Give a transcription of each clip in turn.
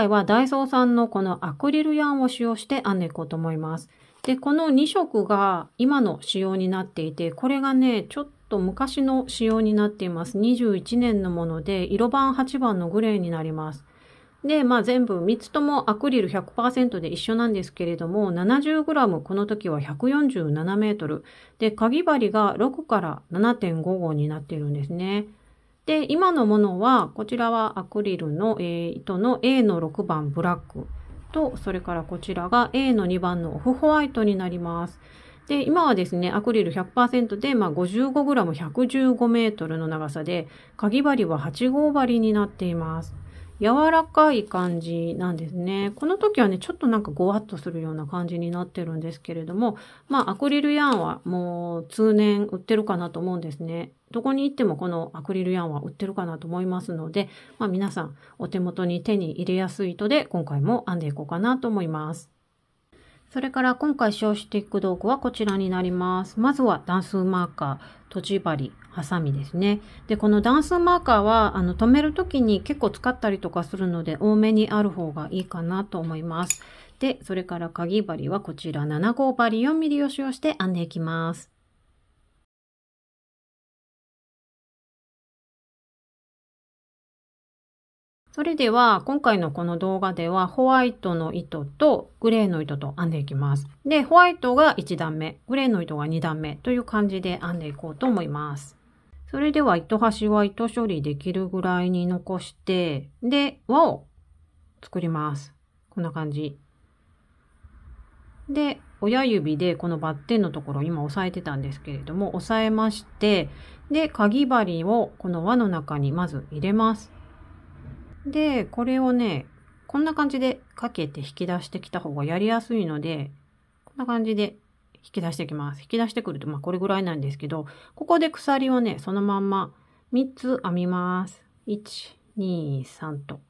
回はダイソーさんのこのアクリルヤンを使用して編んでいこうと思います。で、この2色が今の仕様になっていて、これがね、ちょっと昔の仕様になっています。21年のもので、色番8番のグレーになります。で、まあ全部3つともアクリル100%で一緒なんですけれども、70g この時は147メートル。で、かぎ針が6から7.5号になっているんですね。で、今のものは、こちらはアクリルの、えー、糸の A の6番ブラックと、それからこちらが A の2番のオフホワイトになります。で、今はですね、アクリル100%で、まあ、55g115m の長さで、かぎ針は8号針になっています。柔らかい感じなんですね。この時はね、ちょっとなんかごわっとするような感じになってるんですけれども、まあアクリルヤーンはもう通年売ってるかなと思うんですね。どこに行ってもこのアクリルヤーンは売ってるかなと思いますので、まあ皆さんお手元に手に入れやすい糸で今回も編んでいこうかなと思います。それから今回使用していく道具はこちらになります。まずは段数マーカー、とじ針、ハサミですね。で、この段数マーカーは、あの、止めるときに結構使ったりとかするので、多めにある方がいいかなと思います。で、それから鍵針はこちら7号針 4mm を使用して編んでいきます。それでは、今回のこの動画では、ホワイトの糸とグレーの糸と編んでいきます。で、ホワイトが1段目、グレーの糸が2段目という感じで編んでいこうと思います。それでは、糸端は糸処理できるぐらいに残して、で、輪を作ります。こんな感じ。で、親指でこのバッテンのところ今押さえてたんですけれども、押さえまして、で、かぎ針をこの輪の中にまず入れます。で、これをね、こんな感じでかけて引き出してきた方がやりやすいので、こんな感じで引き出してきます。引き出してくると、まあこれぐらいなんですけど、ここで鎖をね、そのまんま3つ編みます。1、2、3と。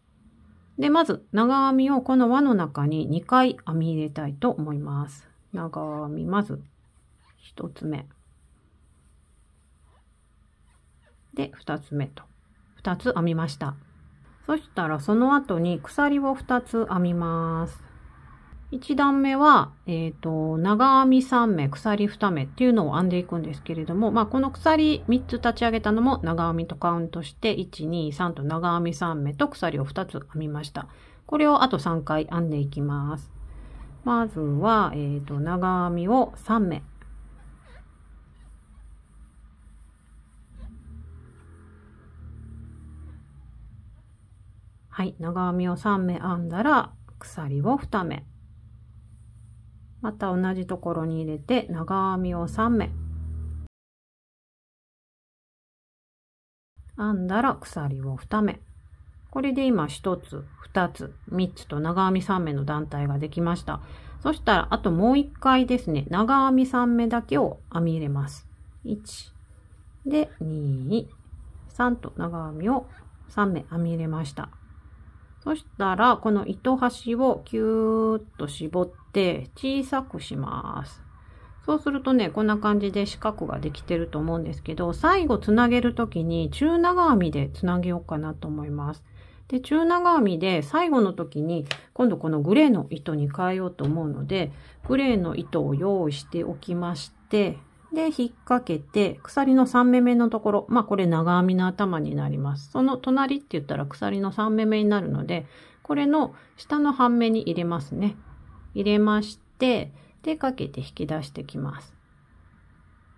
で、まず長編みをこの輪の中に2回編み入れたいと思います。長編み、まず1つ目。で、2つ目と。2つ編みました。そしたらその後に鎖を2つ編みます。1段目は、えっ、ー、と、長編み3目、鎖2目っていうのを編んでいくんですけれども、まあ、この鎖3つ立ち上げたのも長編みとカウントして、1、2、3と長編み3目と鎖を2つ編みました。これをあと3回編んでいきます。まずは、えっ、ー、と、長編みを3目。はい、長編みを3目編んだら鎖を2目また同じところに入れて長編みを3目編んだら鎖を2目これで今1つ2つ3つと長編み3目の団体ができましたそしたらあともう1回ですね長編み3目だけを編み入れます1で23と長編みを3目編み入れましたそしたら、この糸端をキューッと絞って小さくします。そうするとね、こんな感じで四角ができてると思うんですけど、最後つなげるときに中長編みでつなげようかなと思います。で、中長編みで最後の時に今度このグレーの糸に変えようと思うので、グレーの糸を用意しておきまして、で、引っ掛けて、鎖の3目目のところ、まあこれ長編みの頭になります。その隣って言ったら鎖の3目目になるので、これの下の半目に入れますね。入れまして、で、かけて引き出してきます。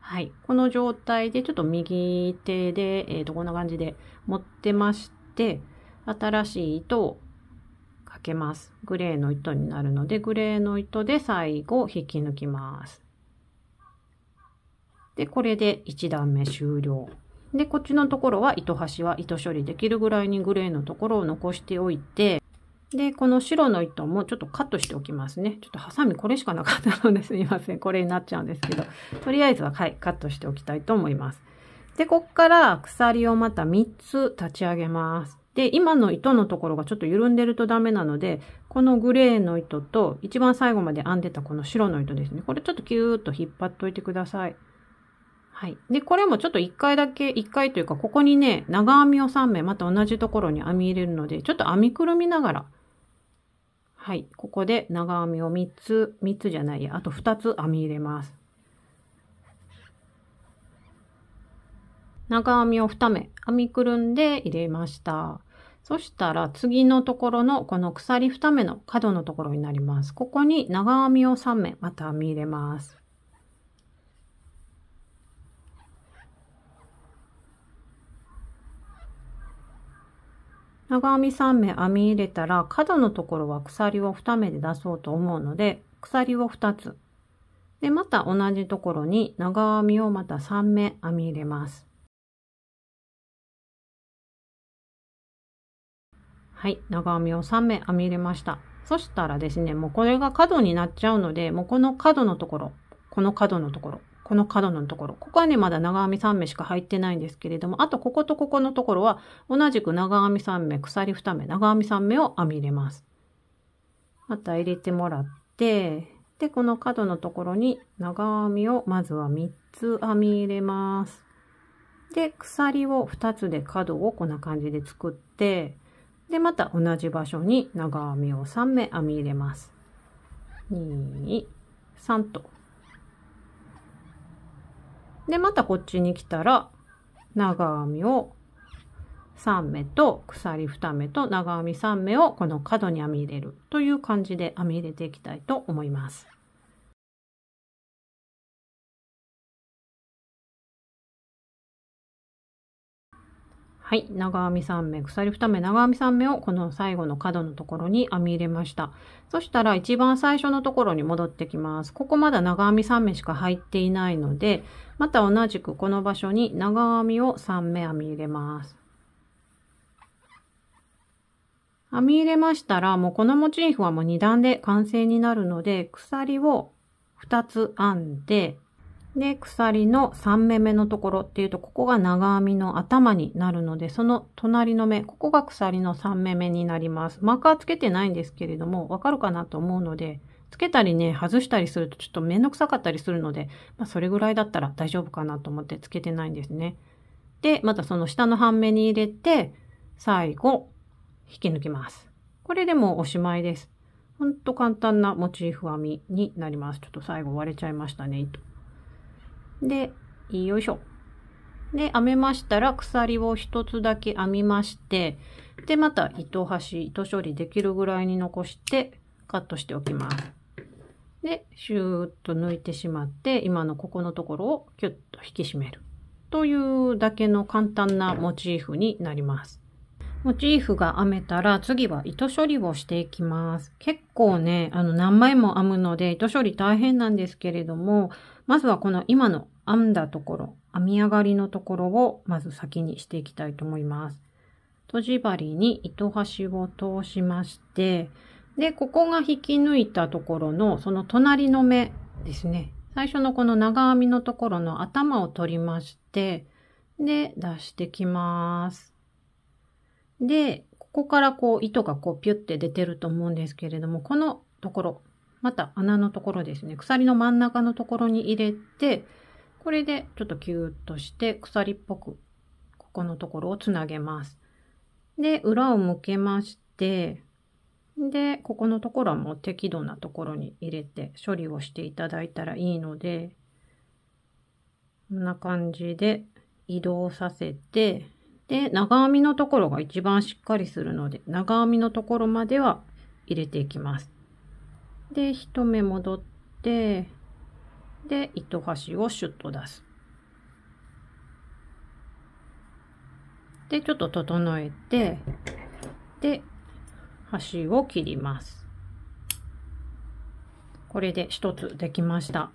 はい。この状態で、ちょっと右手で、えっ、ー、と、こんな感じで持ってまして、新しい糸をかけます。グレーの糸になるので、グレーの糸で最後引き抜きます。で、これで1段目終了。で、こっちのところは糸端は糸処理できるぐらいにグレーのところを残しておいて、で、この白の糸もちょっとカットしておきますね。ちょっとハサミこれしかなかったのですいません。これになっちゃうんですけど、とりあえずは、はい、カットしておきたいと思います。で、こっから鎖をまた3つ立ち上げます。で、今の糸のところがちょっと緩んでるとダメなので、このグレーの糸と一番最後まで編んでたこの白の糸ですね。これちょっとキューッと引っ張っといてください。はい。で、これもちょっと1回だけ、1回というか、ここにね、長編みを3目、また同じところに編み入れるので、ちょっと編みくるみながら、はい。ここで長編みを3つ、3つじゃないや、あと2つ編み入れます。長編みを2目、編みくるんで入れました。そしたら次のところのこの鎖2目の角のところになります。ここに長編みを3目また編み入れます。長編み3目編み入れたら角のところは鎖を2目で出そうと思うので鎖を2つでまた同じところに長編みをまた3目編み入れますはい長編みを3目編み入れましたそしたらですねもうこれが角になっちゃうのでもうこの角のところこの角のところこの角のところ。ここはね、まだ長編み3目しか入ってないんですけれども、あとこことここのところは、同じく長編み3目、鎖2目、長編み3目を編み入れます。また入れてもらって、で、この角のところに長編みをまずは3つ編み入れます。で、鎖を2つで角をこんな感じで作って、で、また同じ場所に長編みを3目編み入れます。2、3とで、またこっちに来たら、長編みを3目と鎖2目と長編み3目をこの角に編み入れるという感じで編み入れていきたいと思います。はい、長編み3目、鎖2目、長編み3目をこの最後の角のところに編み入れました。そしたら一番最初のところに戻ってきます。ここまだ長編み3目しか入っていないので、また同じくこの場所に長編みを3目編み入れます。編み入れましたら、もうこのモチーフはもう2段で完成になるので、鎖を2つ編んで、で、鎖の3目目のところっていうと、ここが長編みの頭になるので、その隣の目、ここが鎖の3目目になります。マーカーつけてないんですけれども、わかるかなと思うので、つけたりね、外したりするとちょっとめんどくさかったりするので、まあ、それぐらいだったら大丈夫かなと思ってつけてないんですね。で、またその下の半目に入れて、最後、引き抜きます。これでもおしまいです。ほんと簡単なモチーフ編みになります。ちょっと最後割れちゃいましたね。糸で、よいしょ。で、編めましたら鎖を1つだけ編みまして、で、また糸端、糸処理できるぐらいに残してカットしておきます。で、シューッと抜いてしまって、今のここのところをキュッと引き締める。というだけの簡単なモチーフになります。モチーフが編めたら次は糸処理をしていきます。結構ね、あの何枚も編むので糸処理大変なんですけれども、まずはこの今の編んだところ、編み上がりのところをまず先にしていきたいと思います。とじ針に糸端を通しまして、で、ここが引き抜いたところのその隣の目ですね。最初のこの長編みのところの頭を取りまして、で、出してきます。で、ここからこう糸がこうピュって出てると思うんですけれども、このところ、また穴のところですね、鎖の真ん中のところに入れて、これでちょっとキューッとして鎖っぽくここのところをつなげます。で、裏を向けまして、で、ここのところはもう適度なところに入れて処理をしていただいたらいいので、こんな感じで移動させて、で、長編みのところが一番しっかりするので、長編みのところまでは入れていきます。で、1目戻って、で糸端をシュッと出す。でちょっと整えてで端を切ります。これで1つできました。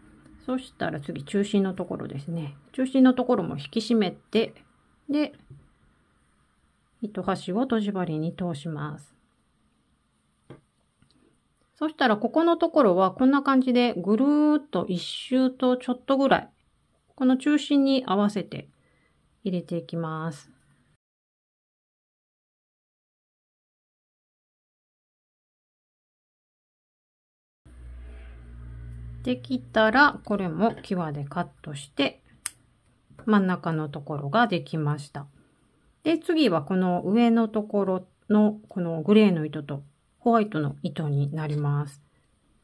そしたら次中心のところですね。中心のところも引き締めてで糸端をとじ針に通します。そしたらここのところはこんな感じでぐるーっと一周とちょっとぐらい、この中心に合わせて入れていきます。できたら、これもキワでカットして、真ん中のところができました。で、次はこの上のところの、このグレーの糸とホワイトの糸になります。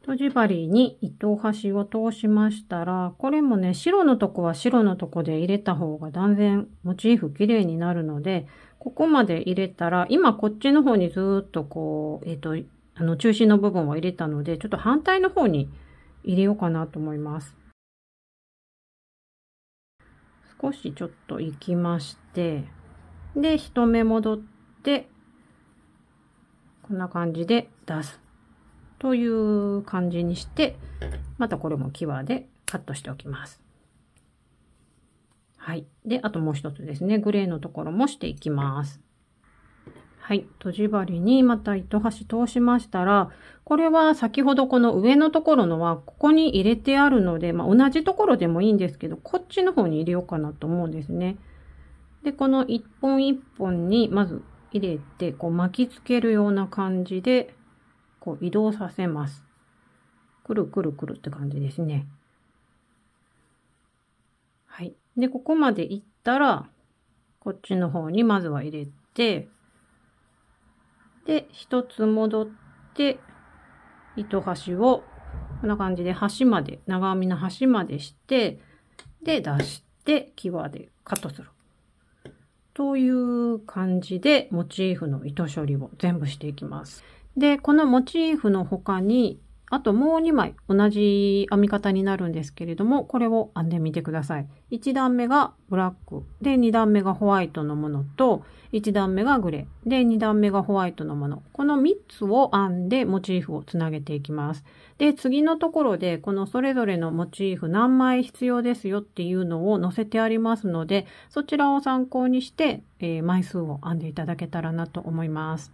とじ針に糸端を通しましたら、これもね、白のとこは白のとこで入れた方が断然モチーフ綺麗になるので、ここまで入れたら、今こっちの方にずっとこう、えっ、ー、と、あの中心の部分を入れたので、ちょっと反対の方に入れようかなと思います。少しちょっと行きまして、で、1目戻って、こんな感じで出す。という感じにして、またこれもキワでカットしておきます。はい。で、あともう一つですね。グレーのところもしていきます。はい。とじ針にまた糸端通しましたら、これは先ほどこの上のところのは、ここに入れてあるので、まあ、同じところでもいいんですけど、こっちの方に入れようかなと思うんですね。で、この一本一本に、まず入れて、こう巻きつけるような感じで、こう移動させます。くるくるくるって感じですね。はい。で、ここまでいったら、こっちの方にまずは入れて、で、一つ戻って、糸端を、こんな感じで端まで、長編みの端までして、で、出して、際でカットする。という感じでモチーフの糸処理を全部していきます。で、このモチーフの他にあともう2枚同じ編み方になるんですけれども、これを編んでみてください。1段目がブラック、で2段目がホワイトのものと、1段目がグレー、で2段目がホワイトのもの。この3つを編んでモチーフをつなげていきます。で、次のところでこのそれぞれのモチーフ何枚必要ですよっていうのを載せてありますので、そちらを参考にして、えー、枚数を編んでいただけたらなと思います。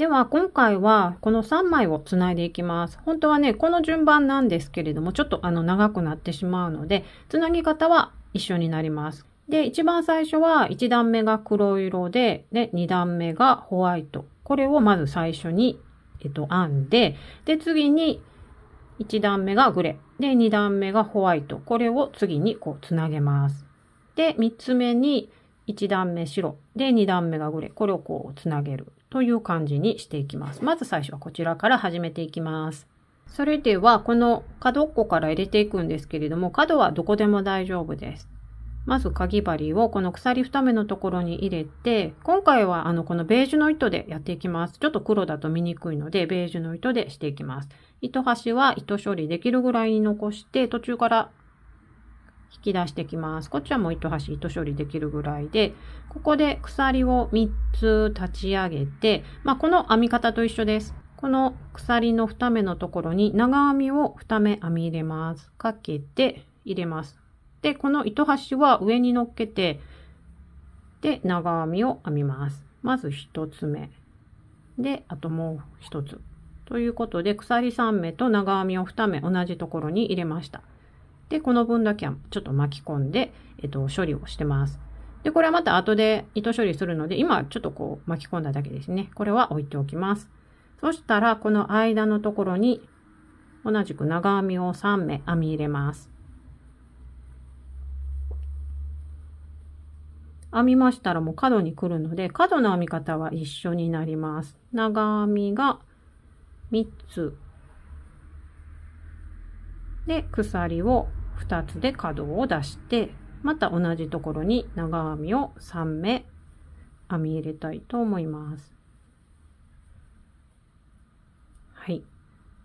では今回はこの3枚をつないでいきます。本当はね、この順番なんですけれども、ちょっとあの長くなってしまうので、つなぎ方は一緒になります。で、一番最初は1段目が黒色で、で、2段目がホワイト。これをまず最初に、えっと、編んで、で、次に1段目がグレー。で、2段目がホワイト。これを次にこうつなげます。で、3つ目に1段目白。で、2段目がグレー。これをこうつなげる。という感じにしていきます。まず最初はこちらから始めていきます。それでは、この角っこから入れていくんですけれども、角はどこでも大丈夫です。まず、かぎ針をこの鎖2目のところに入れて、今回はあの、このベージュの糸でやっていきます。ちょっと黒だと見にくいので、ベージュの糸でしていきます。糸端は糸処理できるぐらいに残して、途中から引き出してきます。こっちはもう糸端、糸処理できるぐらいで、ここで鎖を3つ立ち上げて、まあ、この編み方と一緒です。この鎖の2目のところに長編みを2目編み入れます。かけて入れます。で、この糸端は上に乗っけて、で、長編みを編みます。まず1つ目。で、あともう1つ。ということで、鎖3目と長編みを2目同じところに入れました。で、この分だけはちょっと巻き込んで、えっと、処理をしてます。で、これはまた後で糸処理するので、今ちょっとこう巻き込んだだけですね。これは置いておきます。そしたら、この間のところに、同じく長編みを3目編み入れます。編みましたらもう角に来るので、角の編み方は一緒になります。長編みが3つ。で、鎖を2つで角を出して、また同じところに長編みを3目編み入れたいと思います。はい。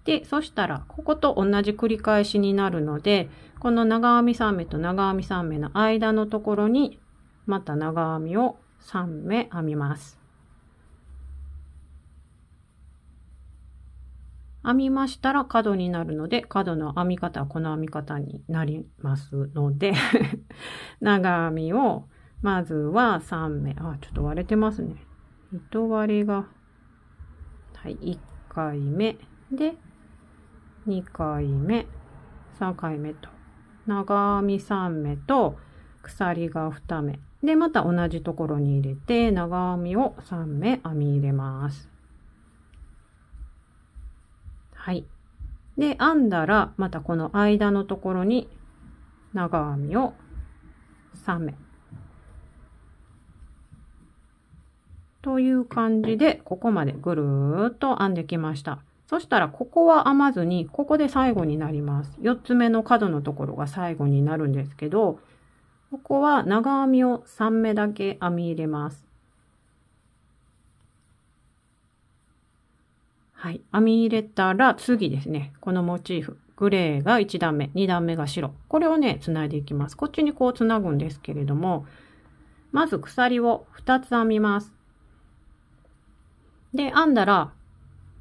で、そしたら、ここと同じ繰り返しになるので、この長編み3目と長編み3目の間のところに、また長編みを3目編みます。編みましたら角になるので、角の編み方はこの編み方になりますので 長編みを、まずは3目、あ、ちょっと割れてますね。糸割れが、はい、1回目、で、2回目、3回目と、長編み3目と、鎖が2目。で、また同じところに入れて、長編みを3目編み入れます。はい。で、編んだら、またこの間のところに長編みを3目。という感じで、ここまでぐるーっと編んできました。そしたら、ここは編まずに、ここで最後になります。4つ目の角のところが最後になるんですけど、ここは長編みを3目だけ編み入れます。はい。編み入れたら次ですね、このモチーフ、グレーが1段目、2段目が白。これをね、つないでいきます。こっちにこうつなぐんですけれども、まず鎖を2つ編みます。で、編んだら、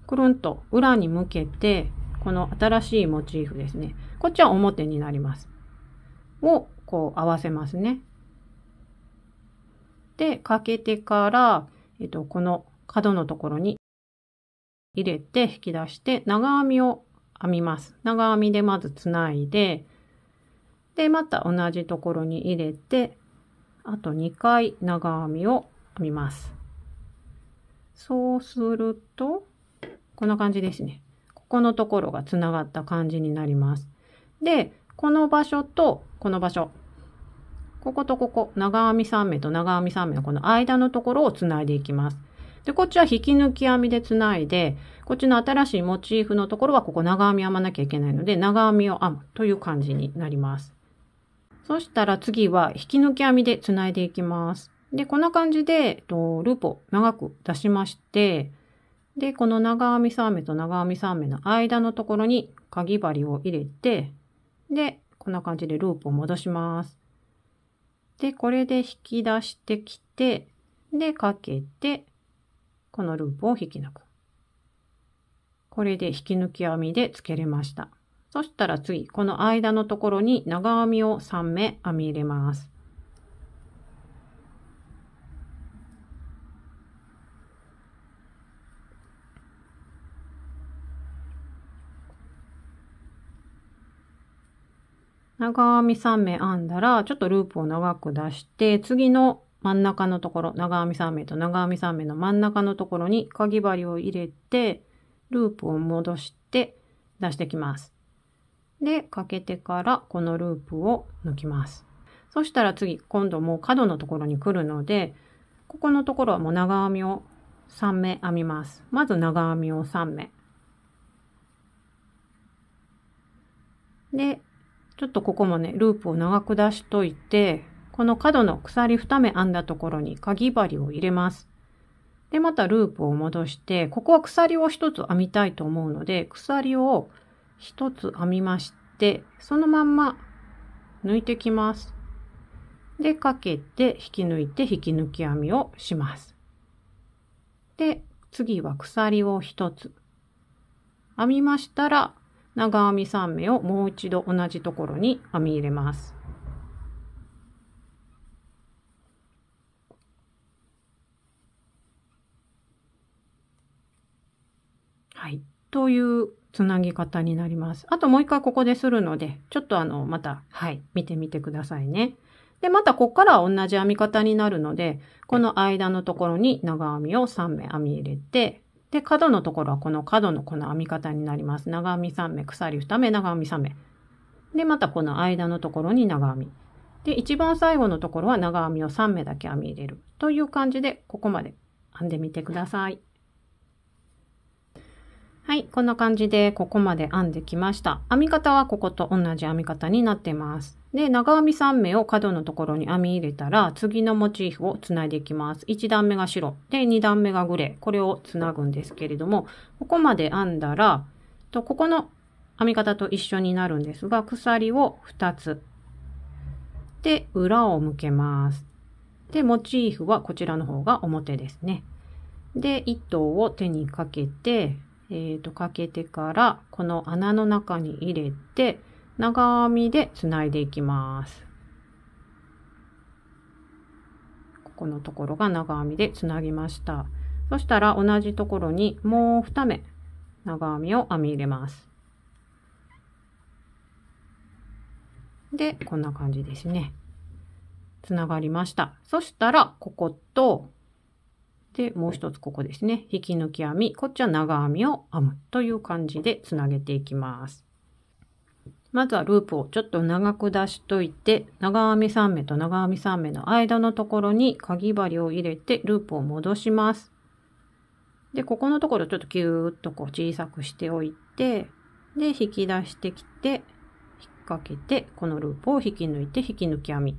くるんと裏に向けて、この新しいモチーフですね。こっちは表になります。を、こう合わせますね。で、かけてから、えっと、この角のところに入れて引き出して長編みを編みます。長編みでまずつないで、で、また同じところに入れて、あと2回長編みを編みます。そうすると、こんな感じですね。ここのところがつながった感じになります。で、この場所とこの場所。こことここ、長編み3目と長編み3目のこの間のところをつないでいきます。で、こっちは引き抜き編みでつないで、こっちの新しいモチーフのところはここ長編み編まなきゃいけないので、長編みを編むという感じになります。そしたら次は引き抜き編みでつないでいきます。で、こんな感じで、えっと、ループを長く出しまして、で、この長編み3目と長編み3目の間のところにかぎ針を入れて、で、こんな感じでループを戻します。で、これで引き出してきて、で、かけて、このループを引き抜く。これで引き抜き編みでつけれました。そしたら次、この間のところに長編みを3目編み入れます。長編み3目編んだら、ちょっとループを長く出して、次の真ん中のところ、長編み3目と長編み3目の真ん中のところにかぎ針を入れて、ループを戻して出してきます。で、かけてからこのループを抜きます。そしたら次、今度もう角のところに来るので、ここのところはもう長編みを3目編みます。まず長編みを3目。で、ちょっとここもね、ループを長く出しといて、この角の鎖2目編んだところにかぎ針を入れます。で、またループを戻して、ここは鎖を1つ編みたいと思うので、鎖を1つ編みまして、そのまんま抜いてきます。で、かけて、引き抜いて、引き抜き編みをします。で、次は鎖を1つ。編みましたら、長編み3目をもう一度同じところに編み入れます。はい。というつなぎ方になります。あともう一回ここでするので、ちょっとあの、また、はい、見てみてくださいね。で、またここからは同じ編み方になるので、この間のところに長編みを3目編み入れて、で、角のところはこの角のこの編み方になります。長編み3目、鎖2目、長編み3目。で、またこの間のところに長編み。で、一番最後のところは長編みを3目だけ編み入れる。という感じで、ここまで編んでみてください。はい、こんな感じでここまで編んできました。編み方はここと同じ編み方になってます。で、長編み3目を角のところに編み入れたら、次のモチーフをつないでいきます。1段目が白、で、2段目がグレー。これをつなぐんですけれども、ここまで編んだら、とここの編み方と一緒になるんですが、鎖を2つ。で、裏を向けます。で、モチーフはこちらの方が表ですね。で、糸を手にかけて、えー、とかけてからこの穴の中に入れて長編みでつないでいきます。ここのところが長編みでつなぎました。そしたら同じところにもう2目長編みを編み入れます。で、こんな感じですね。つながりました。そしたら、ここと、で、もう一つここですね。引き抜き編み。こっちは長編みを編むという感じでつなげていきます。まずはループをちょっと長く出しといて、長編み3目と長編み3目の間のところにかぎ針を入れてループを戻します。で、ここのところちょっとキューッとこう小さくしておいて、で、引き出してきて、引っ掛けて、このループを引き抜いて引き抜き編み。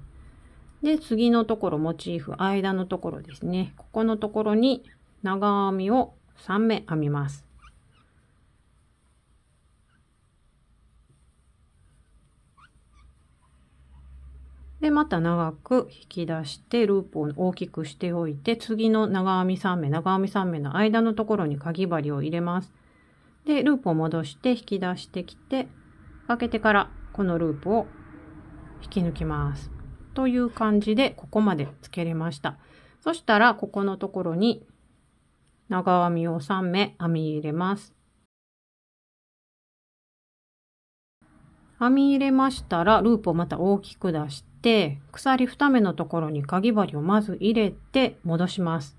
で、次のところ、モチーフ、間のところですね。ここのところに長編みを3目編みます。で、また長く引き出して、ループを大きくしておいて、次の長編み3目、長編み3目の間のところにかぎ針を入れます。で、ループを戻して引き出してきて、かけてからこのループを引き抜きます。という感じでここまでつけれました。そしたらここのところに長編みを3目編み入れます。編み入れましたらループをまた大きく出して鎖2目のところにかぎ針をまず入れて戻します。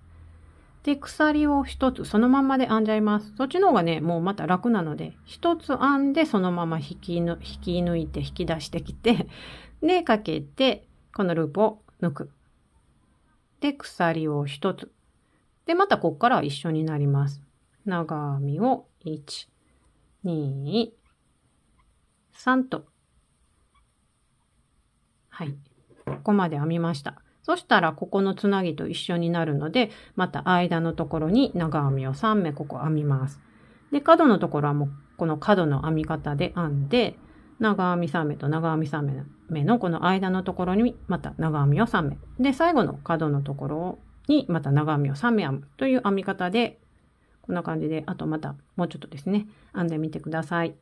で鎖を1つそのままで編んじゃいます。そっちの方がねもうまた楽なので1つ編んでそのまま引き引き抜いて引き出してきてでかけてこのループを抜く。で、鎖を1つ。で、またここから一緒になります。長編みを1、2、3と。はい。ここまで編みました。そしたら、ここのつなぎと一緒になるので、また間のところに長編みを3目ここ編みます。で、角のところはもうこの角の編み方で編んで、長編み3目と長編み3目のこの間のところにまた長編みを3目で最後の角のところにまた長編みを3目編むという編み方でこんな感じであとまたもうちょっとですね編んでみてください。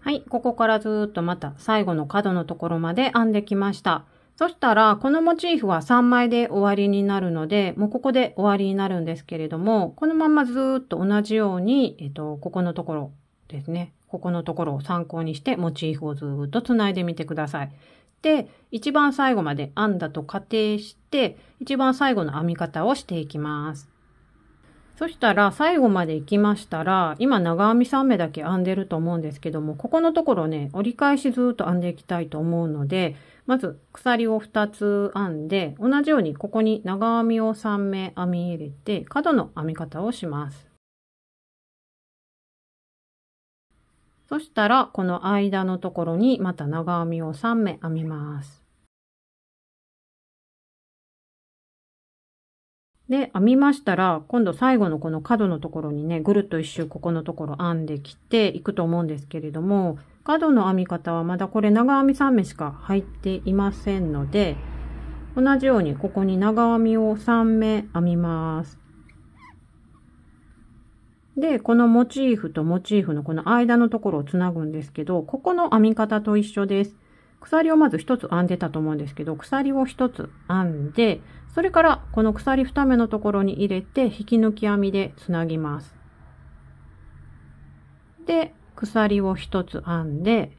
はい、ここからずっとまた最後の角のところまで編んできました。そしたら、このモチーフは3枚で終わりになるので、もうここで終わりになるんですけれども、このままずっと同じように、えっと、ここのところですね。ここのところを参考にしてモチーフをずっとつないでみてください。で、一番最後まで編んだと仮定して、一番最後の編み方をしていきます。そしたら最後まで行きましたら、今長編み3目だけ編んでると思うんですけども、ここのところね、折り返しずっと編んでいきたいと思うので、まず鎖を2つ編んで、同じようにここに長編みを3目編み入れて、角の編み方をします。そしたら、この間のところにまた長編みを3目編みます。で、編みましたら、今度最後のこの角のところにね、ぐるっと一周ここのところ編んできていくと思うんですけれども、角の編み方はまだこれ長編み3目しか入っていませんので、同じようにここに長編みを3目編みます。で、このモチーフとモチーフのこの間のところをつなぐんですけど、ここの編み方と一緒です。鎖をまず1つ編んでたと思うんですけど、鎖を1つ編んで、それからこの鎖2目のところに入れて、引き抜き編みでつなぎます。で、鎖を1つ編んで、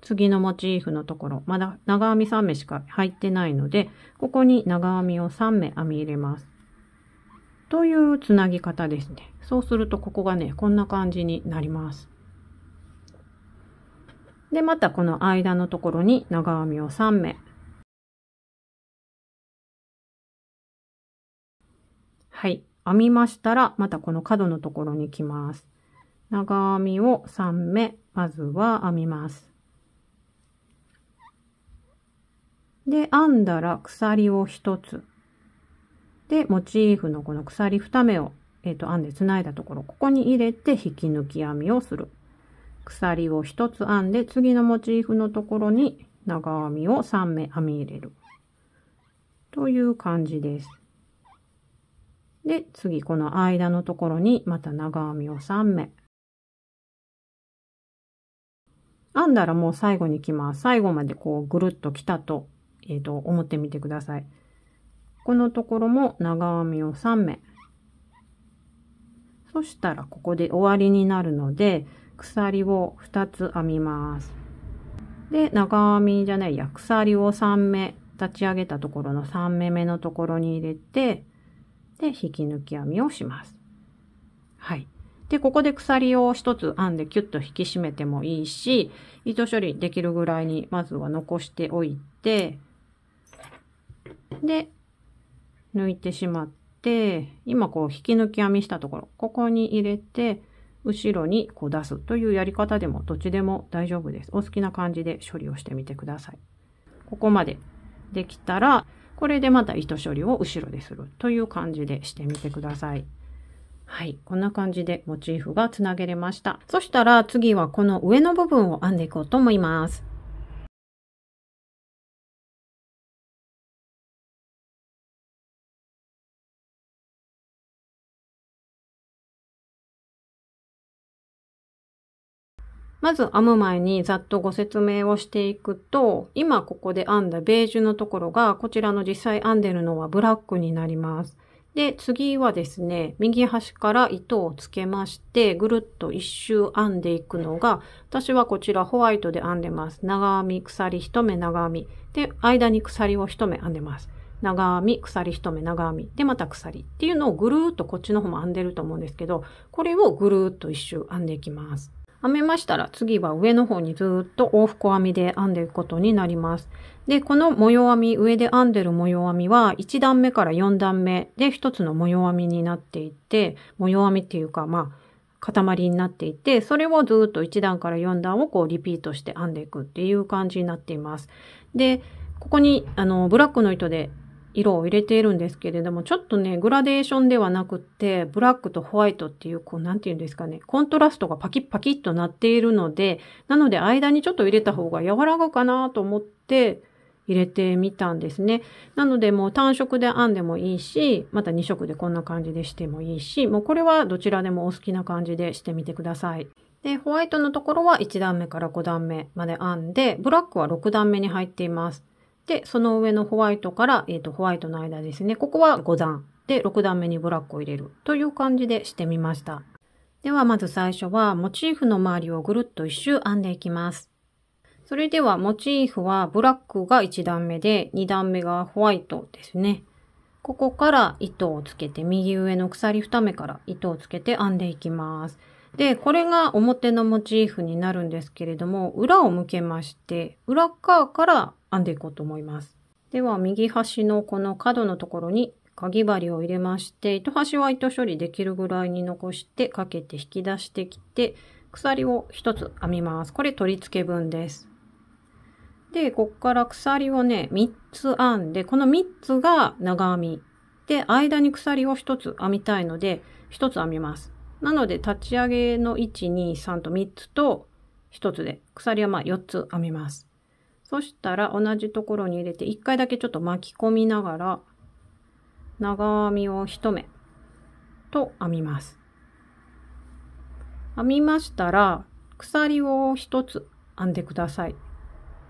次のモチーフのところ、まだ長編み3目しか入ってないので、ここに長編みを3目編み入れます。というつなぎ方ですね。そうするとここがね、こんな感じになります。で、またこの間のところに長編みを3目。はい。編みましたら、またこの角のところに来ます。長編みを3目、まずは編みます。で、編んだら鎖を1つ。で、モチーフのこの鎖2目をえー、と編んでつないだところここに入れて引き抜き編みをする鎖を1つ編んで次のモチーフのところに長編みを3目編み入れるという感じですで次この間のところにまた長編みを3目編んだらもう最後に来ます最後までこうぐるっと来たと,、えー、と思ってみてくださいこのところも長編みを3目そしたらここで終わりになるので鎖を2つ編みます。で長編みじゃないや鎖を3目立ち上げたところの3目目のところに入れてで引き抜き編みをします。はい。で、ここで鎖を1つ編んでキュッと引き締めてもいいし、糸処理できるぐらいにまずは残しておいて、で、抜いてしまっ、今こう引き抜き編みしたところ、ここに入れて、後ろにこう出すというやり方でもどっちでも大丈夫です。お好きな感じで処理をしてみてください。ここまでできたら、これでまた糸処理を後ろでするという感じでしてみてください。はい。こんな感じでモチーフがつなげれました。そしたら次はこの上の部分を編んでいこうと思います。まず編む前にざっとご説明をしていくと、今ここで編んだベージュのところが、こちらの実際編んでるのはブラックになります。で、次はですね、右端から糸をつけまして、ぐるっと一周編んでいくのが、私はこちらホワイトで編んでます。長編み、鎖1目、長編み。で、間に鎖を1目編んでます。長編み、鎖1目、長編み。で、また鎖っていうのをぐるーっとこっちの方も編んでると思うんですけど、これをぐるーっと一周編んでいきます。編めましたら次は上の方にずっと往復編みで編んでいくことになります。で、この模様編み、上で編んでる模様編みは1段目から4段目で1つの模様編みになっていて、模様編みっていうかまあ、塊になっていて、それをずっと1段から4段をこうリピートして編んでいくっていう感じになっています。で、ここにあのブラックの糸で色を入れているんですけれども、ちょっとね、グラデーションではなくって、ブラックとホワイトっていう、こう、なんて言うんですかね、コントラストがパキッパキッとなっているので、なので間にちょっと入れた方が柔らかかなと思って、入れてみたんですね。なのでもう単色で編んでもいいし、また2色でこんな感じでしてもいいし、もうこれはどちらでもお好きな感じでしてみてください。で、ホワイトのところは1段目から5段目まで編んで、ブラックは6段目に入っています。で、その上のホワイトから、えー、とホワイトの間ですね。ここは5段。で、6段目にブラックを入れるという感じでしてみました。では、まず最初はモチーフの周りをぐるっと一周編んでいきます。それでは、モチーフはブラックが1段目で、2段目がホワイトですね。ここから糸をつけて、右上の鎖2目から糸をつけて編んでいきます。で、これが表のモチーフになるんですけれども、裏を向けまして、裏側から編んでいこうと思います。では右端のこの角のところにかぎ針を入れまして糸端は糸処理できるぐらいに残してかけて引き出してきて鎖を1つ編みます。これ取り付け分です。で、こっから鎖をね、3つ編んで、この3つが長編み。で、間に鎖を1つ編みたいので、1つ編みます。なので、立ち上げの1、2、3と3つと1つで、鎖はま4つ編みます。そしたら同じところに入れて1回だけちょっと巻き込みながら長編みを1目と編みます。編みましたら鎖を1つ編んでください。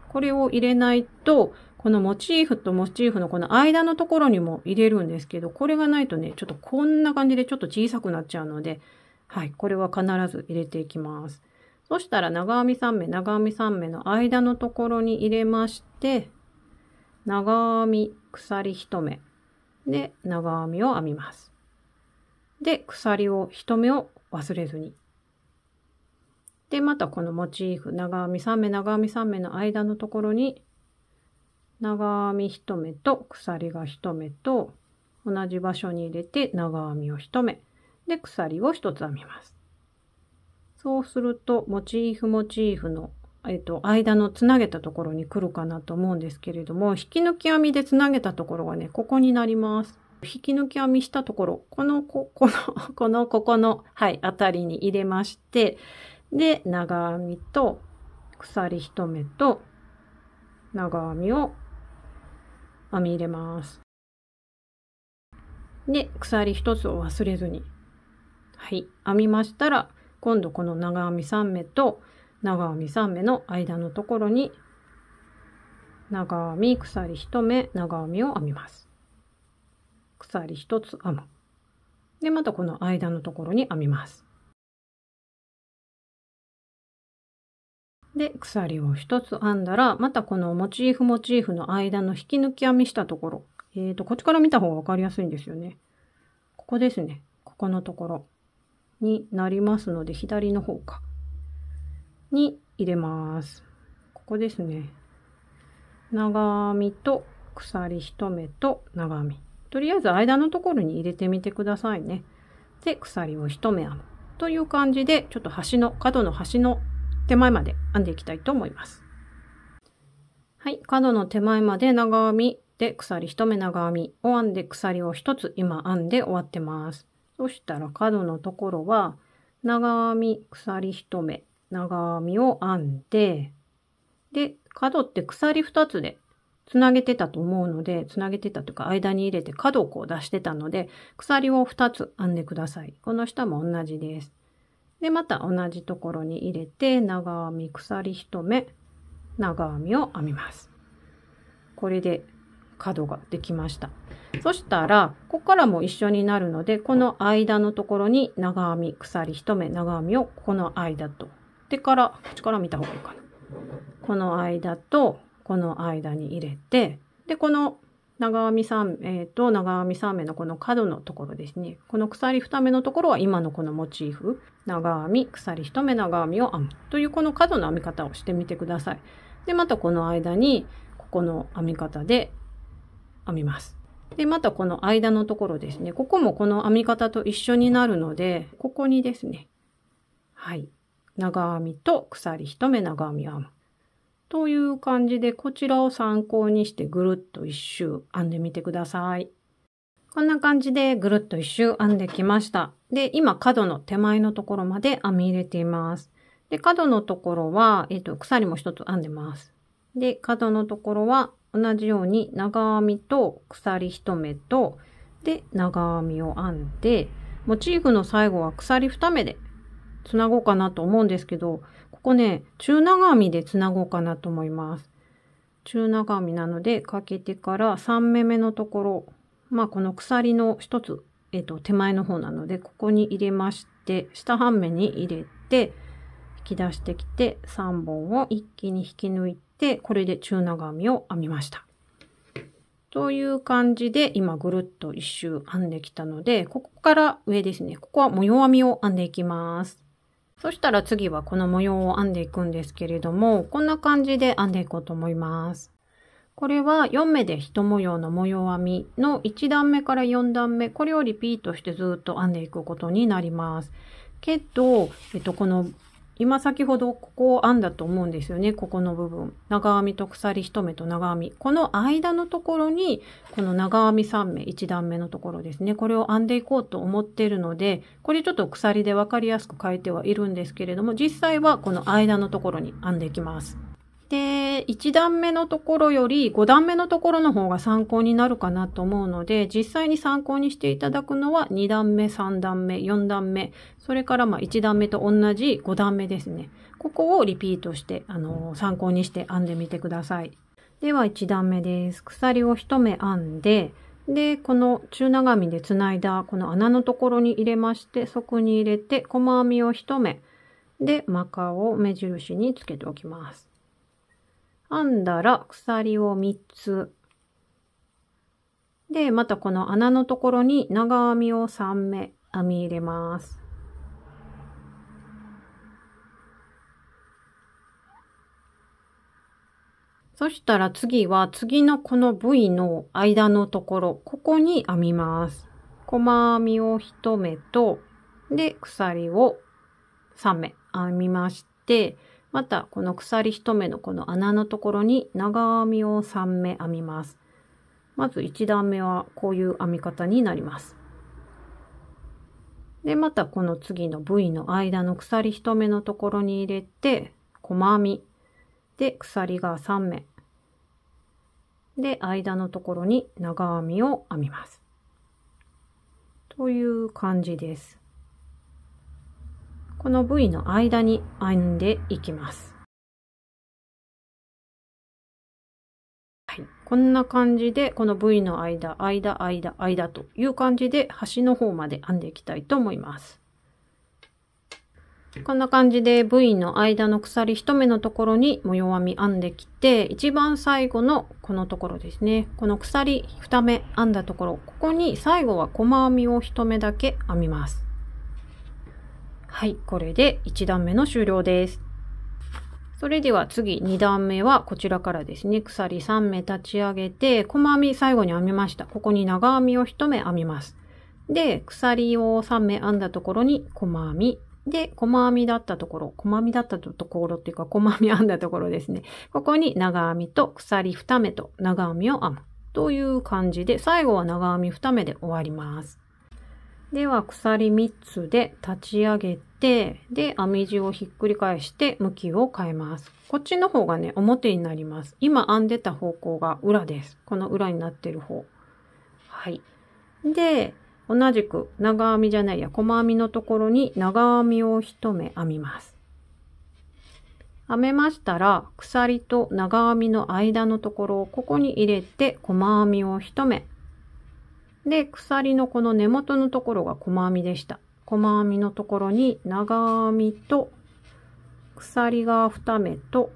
これを入れないとこのモチーフとモチーフのこの間のところにも入れるんですけどこれがないとねちょっとこんな感じでちょっと小さくなっちゃうのではいこれは必ず入れていきます。そしたら長編み3目、長編み3目の間のところに入れまして、長編み、鎖1目で長編みを編みます。で、鎖を1目を忘れずに。で、またこのモチーフ、長編み3目、長編み3目の間のところに、長編み1目と鎖が1目と同じ場所に入れて長編みを1目で鎖を1つ編みます。そうすると、モチーフモチーフの、えっ、ー、と、間のつなげたところに来るかなと思うんですけれども、引き抜き編みでつなげたところがね、ここになります。引き抜き編みしたところ、この、こ、この、この、ここの、はい、あたりに入れまして、で、長編みと、鎖1目と、長編みを編み入れます。で、鎖1つを忘れずに、はい、編みましたら、今度この長編み3目と長編み3目の間のところに長編み鎖1目長編みを編みます鎖1つ編むでまたこの間のところに編みますで鎖を1つ編んだらまたこのモチーフモチーフの間の引き抜き編みしたところえーとこっちから見た方が分かりやすいんですよねここですねここのところになりますので、左の方か。に入れます。ここですね。長編みと鎖1目と長編み。とりあえず間のところに入れてみてくださいね。で、鎖を1目編む。という感じで、ちょっと端の、角の端の手前まで編んでいきたいと思います。はい、角の手前まで長編みで鎖1目長編みを編んで鎖を1つ今編んで終わってます。そしたら角のところは長編み鎖1目長編みを編んでで角って鎖2つでつなげてたと思うのでつなげてたというか間に入れて角をこう出してたので鎖を2つ編んでください。この下も同じです。でまた同じところに入れて長編み鎖1目長編みを編みます。これで角ができました。そしたら、ここからも一緒になるので、この間のところに長編み、鎖1目、長編みをこの間と。でから、こっちから見た方がいいかな。この間と、この間に入れて、で、この長編み3、えー、と長編み3目のこの角のところですね。この鎖2目のところは今のこのモチーフ、長編み、鎖1目長編みを編むというこの角の編み方をしてみてください。で、またこの間にここの編み方で編みます。で、またこの間のところですね。ここもこの編み方と一緒になるので、ここにですね、はい。長編みと鎖1目長編み編む。という感じで、こちらを参考にしてぐるっと一周編んでみてください。こんな感じでぐるっと一周編んできました。で、今角の手前のところまで編み入れています。で、角のところは、えっ、ー、と、鎖も一つ編んでます。で、角のところは同じように長編みと鎖1目とで長編みを編んでモチーフの最後は鎖2目でつなごうかなと思うんですけどここね中長編みでつなごうかなと思います。中長編みなのでかけてから3目目のところまあこの鎖の1つ、えっ、ー、と手前の方なのでここに入れまして下半目に入れて引き出してきて3本を一気に引き抜いで、これで中長編みを編みました。という感じで今ぐるっと一周編んできたので、ここから上ですね。ここは模様編みを編んでいきます。そしたら次はこの模様を編んでいくんですけれども、こんな感じで編んでいこうと思います。これは4目で1模様の模様編みの1段目から4段目、これをリピートしてずっと編んでいくことになります。けど、えっと、この今先ほどここを編んだと思うんですよね、ここの部分。長編みと鎖1目と長編み。この間のところに、この長編み3目、1段目のところですね。これを編んでいこうと思っているので、これちょっと鎖で分かりやすく変えてはいるんですけれども、実際はこの間のところに編んでいきます。で、1段目のところより5段目のところの方が参考になるかなと思うので、実際に参考にしていただくのは2段目、3段目、4段目、それからま1段目と同じ5段目ですね。ここをリピートして、あのー、参考にして編んでみてください。では1段目です。鎖を1目編んで、で、この中長編みでつないだこの穴のところに入れまして、そこに入れて細編みを1目、で、マカを目印につけておきます。編んだら鎖を3つ。で、またこの穴のところに長編みを3目編み入れます。そしたら次は次のこの部位の間のところ、ここに編みます。細編みを1目と、で、鎖を3目編みまして、またこの鎖1目のこの穴のところに長編みを3目編みます。まず1段目はこういう編み方になります。で、またこの次の V の間の鎖1目のところに入れて、細編み。で、鎖が3目。で、間のところに長編みを編みます。という感じです。この部位の間に編んでいきます。はい、こんな感じで、この部位の間、間、間、間という感じで端の方まで編んでいきたいと思います。こんな感じで部位の間の鎖1目のところに模様編み編んできて、一番最後のこのところですね。この鎖2目編んだところ、ここに最後は細編みを1目だけ編みます。はい、これで1段目の終了です。それでは次2段目はこちらからですね、鎖3目立ち上げて、細編み最後に編みました。ここに長編みを1目編みます。で、鎖を3目編んだところに細編み。で、細編みだったところ、細編みだったところっていうか、細編み編んだところですね。ここに長編みと鎖2目と長編みを編む。という感じで、最後は長編み2目で終わります。では鎖3つで立ち上げてで編み地をひっくり返して向きを変えますこっちの方がね表になります今編んでた方向が裏ですこの裏になってる方はいで同じく長編みじゃないや細編みのところに長編みを1目編みます編めましたら鎖と長編みの間のところをここに入れて細編みを1目で、鎖のこの根元のところが細編みでした。細編みのところに長編みと鎖が2目と、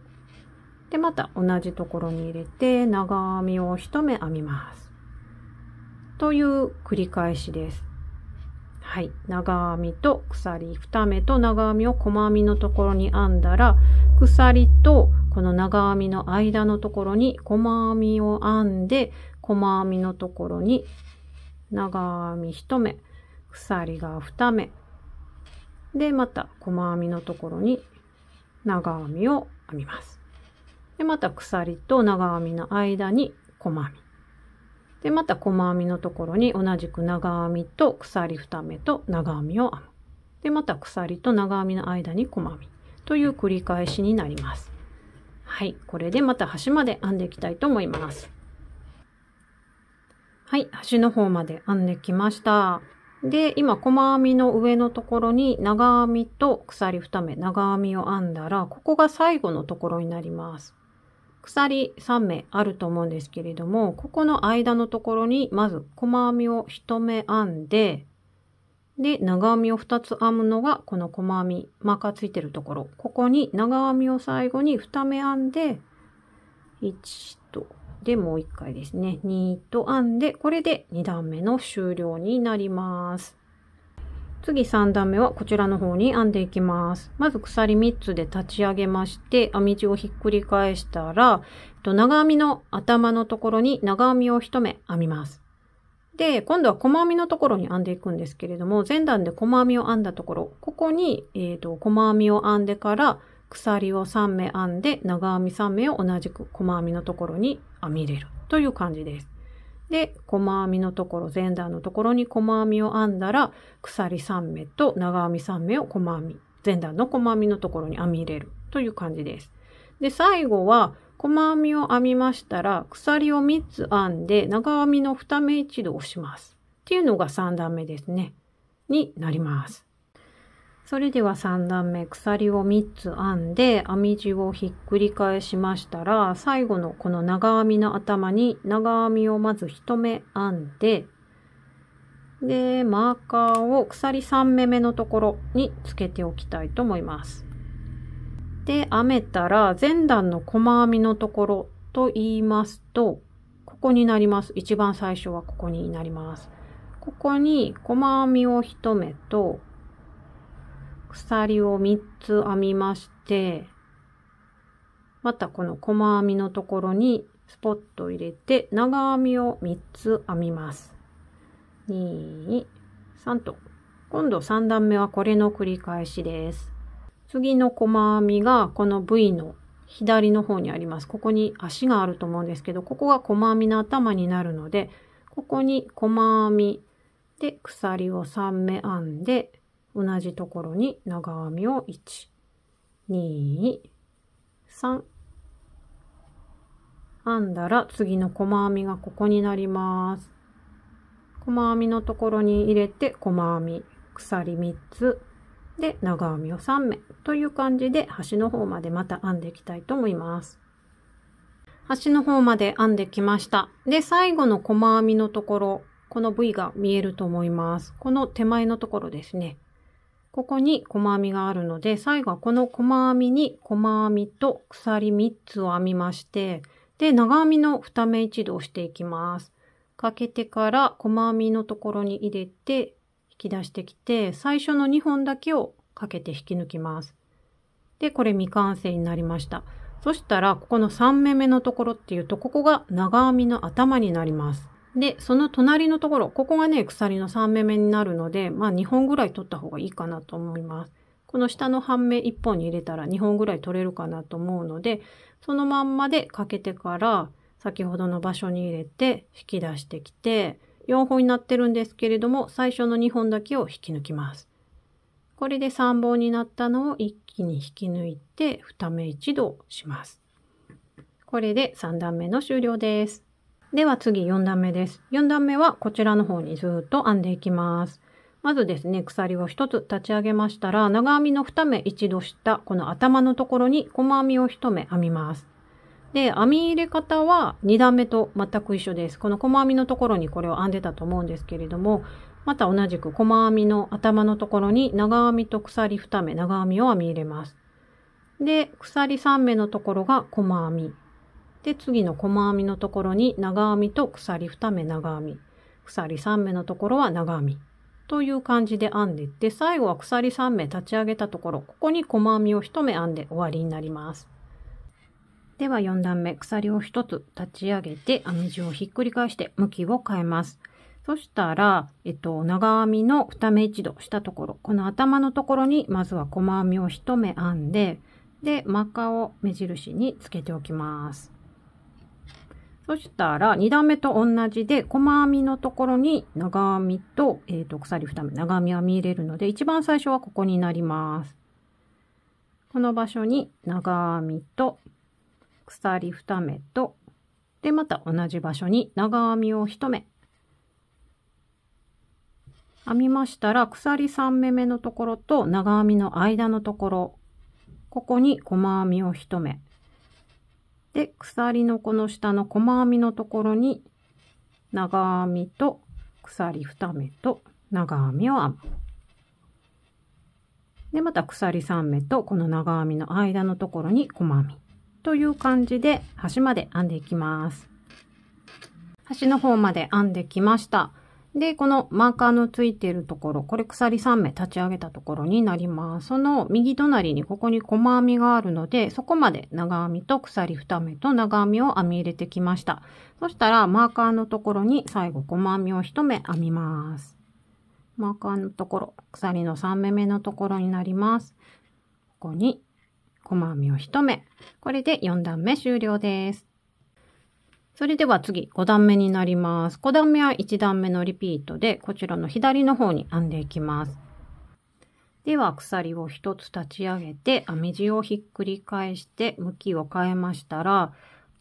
で、また同じところに入れて長編みを1目編みます。という繰り返しです。はい。長編みと鎖2目と長編みを細編みのところに編んだら、鎖とこの長編みの間のところに細編みを編んで、細編みのところに長編み1目鎖が2目でまた細編みのところに長編みを編みます。でまた鎖と長編みの間に細編み。でまた細編みのところに同じく長編みと鎖2目と長編みを編む。でまた鎖と長編みの間に細編みという繰り返しになります。はい、これでまた端まで編んでいきたいと思います。はい、端の方まで編んできました。で、今、細編みの上のところに長編みと鎖2目、長編みを編んだら、ここが最後のところになります。鎖3目あると思うんですけれども、ここの間のところに、まず細編みを1目編んで、で、長編みを2つ編むのが、この細編み、マーカーついてるところ。ここに長編みを最後に2目編んで、1、で、もう一回ですね。ニート編んで、これで2段目の終了になります。次3段目はこちらの方に編んでいきます。まず鎖3つで立ち上げまして、編み地をひっくり返したら、長編みの頭のところに長編みを1目編みます。で、今度は細編みのところに編んでいくんですけれども、前段で細編みを編んだところ、ここに、えーと細編みを編んでから、鎖を3目編んで長編み3目を同じく細編みのところに編み入れるという感じです。で、細編みのところ、前段のところに細編みを編んだら、鎖3目と長編み3目を細編み、前段の細編みのところに編み入れるという感じです。で、最後は、細編みを編みましたら、鎖を3つ編んで、長編みの2目一度押します。っていうのが3段目ですね。になります。それでは3段目鎖を3つ編んで編み地をひっくり返しましたら最後のこの長編みの頭に長編みをまず1目編んででマーカーを鎖3目目のところにつけておきたいと思います。で編めたら前段の細編みのところと言いますとここになります。一番最初はここになります。ここに細編みを1目と鎖を3つ編みまして、またこの細編みのところにスポット入れて長編みを3つ編みます。2、3と。今度3段目はこれの繰り返しです。次の細編みがこの V の左の方にあります。ここに足があると思うんですけど、ここが細編みの頭になるので、ここに細編みで鎖を3目編んで、同じところに長編みを1、2、3編んだら次の細編みがここになります。細編みのところに入れて細編み、鎖3つ、で長編みを3目という感じで端の方までまた編んでいきたいと思います。端の方まで編んできました。で、最後の細編みのところ、この部位が見えると思います。この手前のところですね。ここに細編みがあるので、最後はこの細編みに細編みと鎖3つを編みまして、で、長編みの2目一度をしていきます。かけてから細編みのところに入れて引き出してきて、最初の2本だけをかけて引き抜きます。で、これ未完成になりました。そしたら、ここの3目目のところっていうと、ここが長編みの頭になります。で、その隣のところ、ここがね、鎖の3目目になるので、まあ2本ぐらい取った方がいいかなと思います。この下の半目1本に入れたら2本ぐらい取れるかなと思うので、そのまんまでかけてから、先ほどの場所に入れて引き出してきて、4本になってるんですけれども、最初の2本だけを引き抜きます。これで3本になったのを一気に引き抜いて、2目一度します。これで3段目の終了です。では次4段目です。4段目はこちらの方にずっと編んでいきます。まずですね、鎖を1つ立ち上げましたら、長編みの2目一度したこの頭のところに細編みを1目編みます。で、編み入れ方は2段目と全く一緒です。この細編みのところにこれを編んでたと思うんですけれども、また同じく細編みの頭のところに長編みと鎖2目長編みを編み入れます。で、鎖3目のところが細編み。で次の細編みのところに長編みと鎖2目長編み鎖3目のところは長編みという感じで編んでいって最後は鎖3目立ち上げたところここに細編みを1目編んで終わりになります。では4段目鎖を1つ立ち上げて編み地をひっくり返して向きを変えます。そしたら、えっと、長編みの2目一度したところ、この頭のところに、まずは細編みを1目編んで、で、マーカーを目印につけておきます。そしたら2段目と同じで細編みのところに長編みと,、えー、と鎖2目長編みは見入れるので一番最初はここになります。この場所に長編みと鎖2目とでまた同じ場所に長編みを1目編みましたら鎖3目目のところと長編みの間のところここに細編みを1目で、鎖のこの下の細編みのところに、長編みと鎖2目と長編みを編む。で、また鎖3目とこの長編みの間のところに細編みという感じで端まで編んでいきます。端の方まで編んできました。で、このマーカーのついているところ、これ鎖3目立ち上げたところになります。その右隣にここに細編みがあるので、そこまで長編みと鎖2目と長編みを編み入れてきました。そしたらマーカーのところに最後細編みを1目編みます。マーカーのところ、鎖の3目目のところになります。ここに細編みを1目。これで4段目終了です。それでは次、5段目になります。5段目は1段目のリピートで、こちらの左の方に編んでいきます。では、鎖を1つ立ち上げて、編み地をひっくり返して、向きを変えましたら、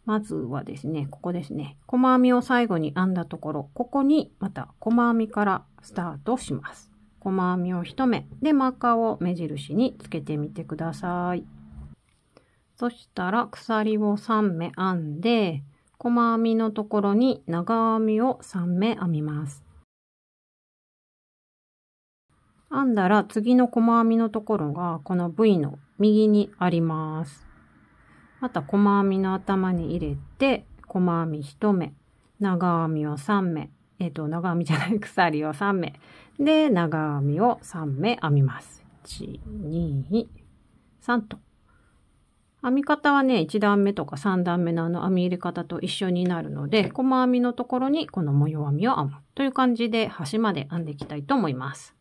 まずはですね、ここですね。細編みを最後に編んだところ、ここにまた細編みからスタートします。細編みを1目でマーカーを目印につけてみてください。そしたら鎖を3目編んで、細編みのところに長編みを3目編みます。編んだら次の細編みのところがこの V の右にあります。また細編みの頭に入れて、細編み1目、長編みを3目、えっ、ー、と、長編みじゃない、鎖を3目。で、長編みを3目編みます。1、2、3と。編み方はね、1段目とか3段目のあの編み入れ方と一緒になるので、細編みのところにこの模様編みを編むという感じで端まで編んでいきたいと思います。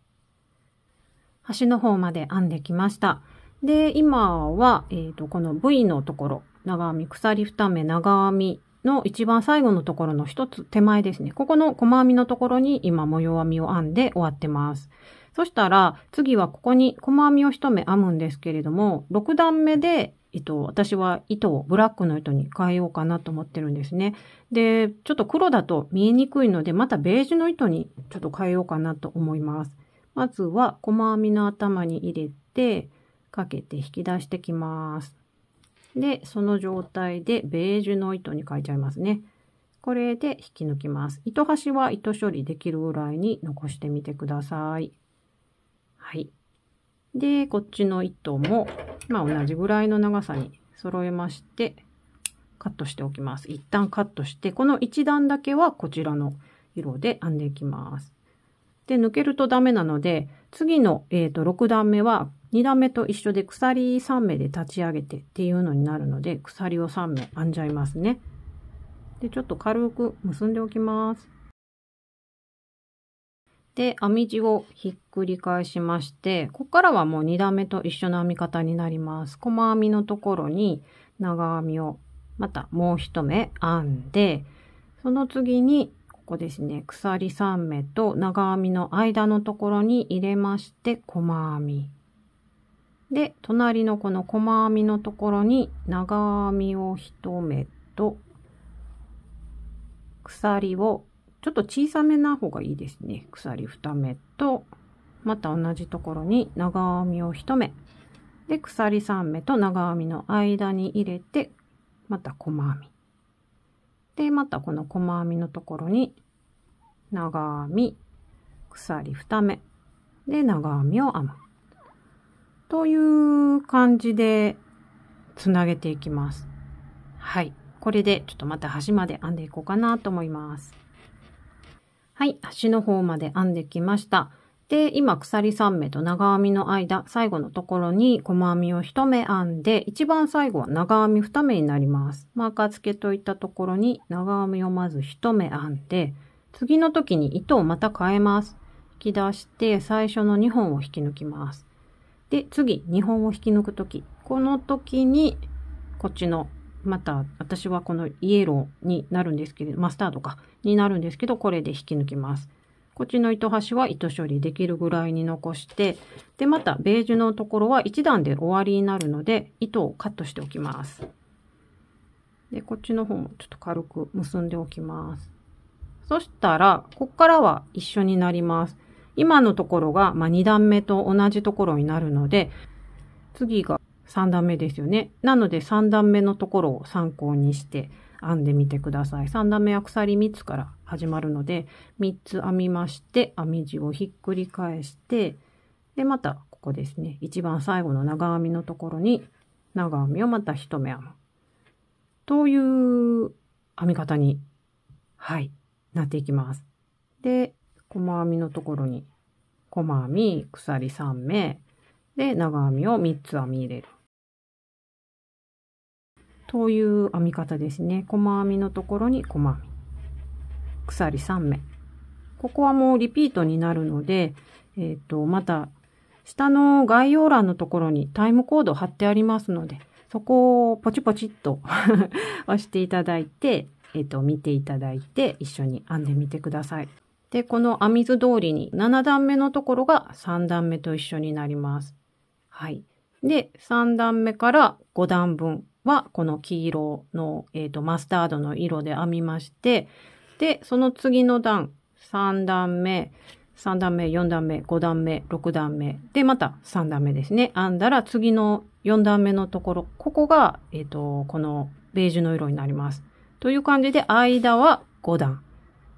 端の方まで編んできました。で、今は、えーと、この V のところ、長編み、鎖2目、長編みの一番最後のところの一つ手前ですね。ここの細編みのところに今模様編みを編んで終わってます。そしたら次はここに細編みを1目編むんですけれども、6段目でえっと、私は糸をブラックの糸に変えようかなと思ってるんですね。で、ちょっと黒だと見えにくいので、またベージュの糸にちょっと変えようかなと思います。まずは細編みの頭に入れて、かけて引き出してきます。で、その状態でベージュの糸に変えちゃいますね。これで引き抜きます。糸端は糸処理できるぐらいに残してみてください。はい。で、こっちの糸も、まあ、同じぐらいの長さに揃えまして、カットしておきます。一旦カットして、この1段だけはこちらの色で編んでいきます。で、抜けるとダメなので、次の、えー、と6段目は2段目と一緒で鎖3目で立ち上げてっていうのになるので、鎖を3目編んじゃいますね。で、ちょっと軽く結んでおきます。で編み地をひっくり返しましてここからはもう2段目と一緒の編み方になります細編みのところに長編みをまたもう1目編んでその次にここですね鎖3目と長編みの間のところに入れまして細編みで隣のこの細編みのところに長編みを1目と鎖をちょっと小さめな方がいいですね。鎖2目と、また同じところに長編みを1目。で、鎖3目と長編みの間に入れて、また細編み。で、またこの細編みのところに長編み、鎖2目。で、長編みを編む。という感じでつなげていきます。はい。これでちょっとまた端まで編んでいこうかなと思います。はい、端の方まで編んできました。で、今、鎖3目と長編みの間、最後のところに細編みを1目編んで、一番最後は長編み2目になります。マーカー付けといったところに長編みをまず1目編んで、次の時に糸をまた変えます。引き出して、最初の2本を引き抜きます。で、次、2本を引き抜く時、この時に、こっちのまた私はこのイエローになるんですけど、マスタードか、になるんですけど、これで引き抜きます。こっちの糸端は糸処理できるぐらいに残して、で、またベージュのところは1段で終わりになるので、糸をカットしておきます。で、こっちの方もちょっと軽く結んでおきます。そしたら、こっからは一緒になります。今のところが、まあ、2段目と同じところになるので、次が3段目ですよね。なので3段目のところを参考にして編んでみてください。3段目は鎖3つから始まるので、3つ編みまして、編み地をひっくり返して、で、またここですね、一番最後の長編みのところに長編みをまた1目編む。という編み方に、はい、なっていきます。で、細編みのところに、細編み、鎖3目、で、長編みを3つ編み入れる。という編み方ですね。細編みのところに細編み。鎖3目。ここはもうリピートになるので、えっ、ー、と、また、下の概要欄のところにタイムコード貼ってありますので、そこをポチポチっと 押していただいて、えっ、ー、と、見ていただいて、一緒に編んでみてください。で、この編み図通りに7段目のところが3段目と一緒になります。はい。で、3段目から5段分はこの黄色の、えーと、マスタードの色で編みましてでその次の段3段目3段目4段目5段目6段目でまた3段目ですね編んだら次の4段目のところここが、えーと、このベージュの色になります。という感じで間は5段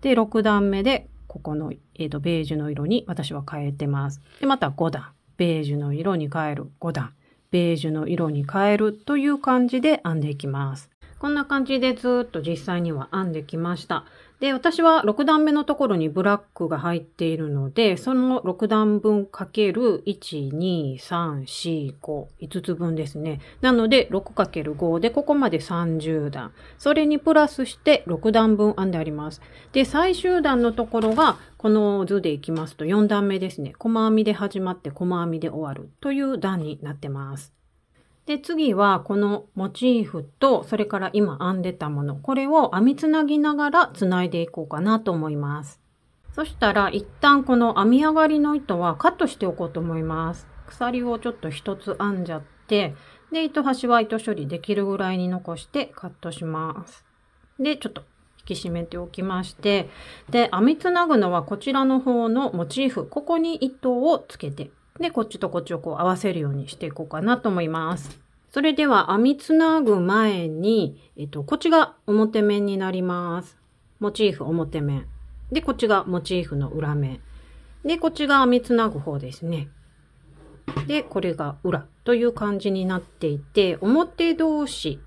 で6段目でここの、えーとベージュの色に私は変えてます。でまた5段ベージュの色に変える5段ベージュの色に変えるという感じで編んでいきます。こんな感じでずっと実際には編んできました。で、私は6段目のところにブラックが入っているので、その6段分かける1、2、3、4、5、5つ分ですね。なので、6かける5で、ここまで30段。それにプラスして6段分編んであります。で、最終段のところが、この図でいきますと4段目ですね。細編みで始まって細編みで終わるという段になってます。で、次はこのモチーフと、それから今編んでたもの、これを編みつなぎながらつないでいこうかなと思います。そしたら一旦この編み上がりの糸はカットしておこうと思います。鎖をちょっと一つ編んじゃって、で、糸端は糸処理できるぐらいに残してカットします。で、ちょっと引き締めておきまして、で、編みつなぐのはこちらの方のモチーフ、ここに糸をつけてで、こっちとこっちをこう合わせるようにしていこうかなと思います。それでは編みつなぐ前に、えっと、こっちが表面になります。モチーフ表面。で、こっちがモチーフの裏面。で、こっちが編みつなぐ方ですね。で、これが裏という感じになっていて、表同士、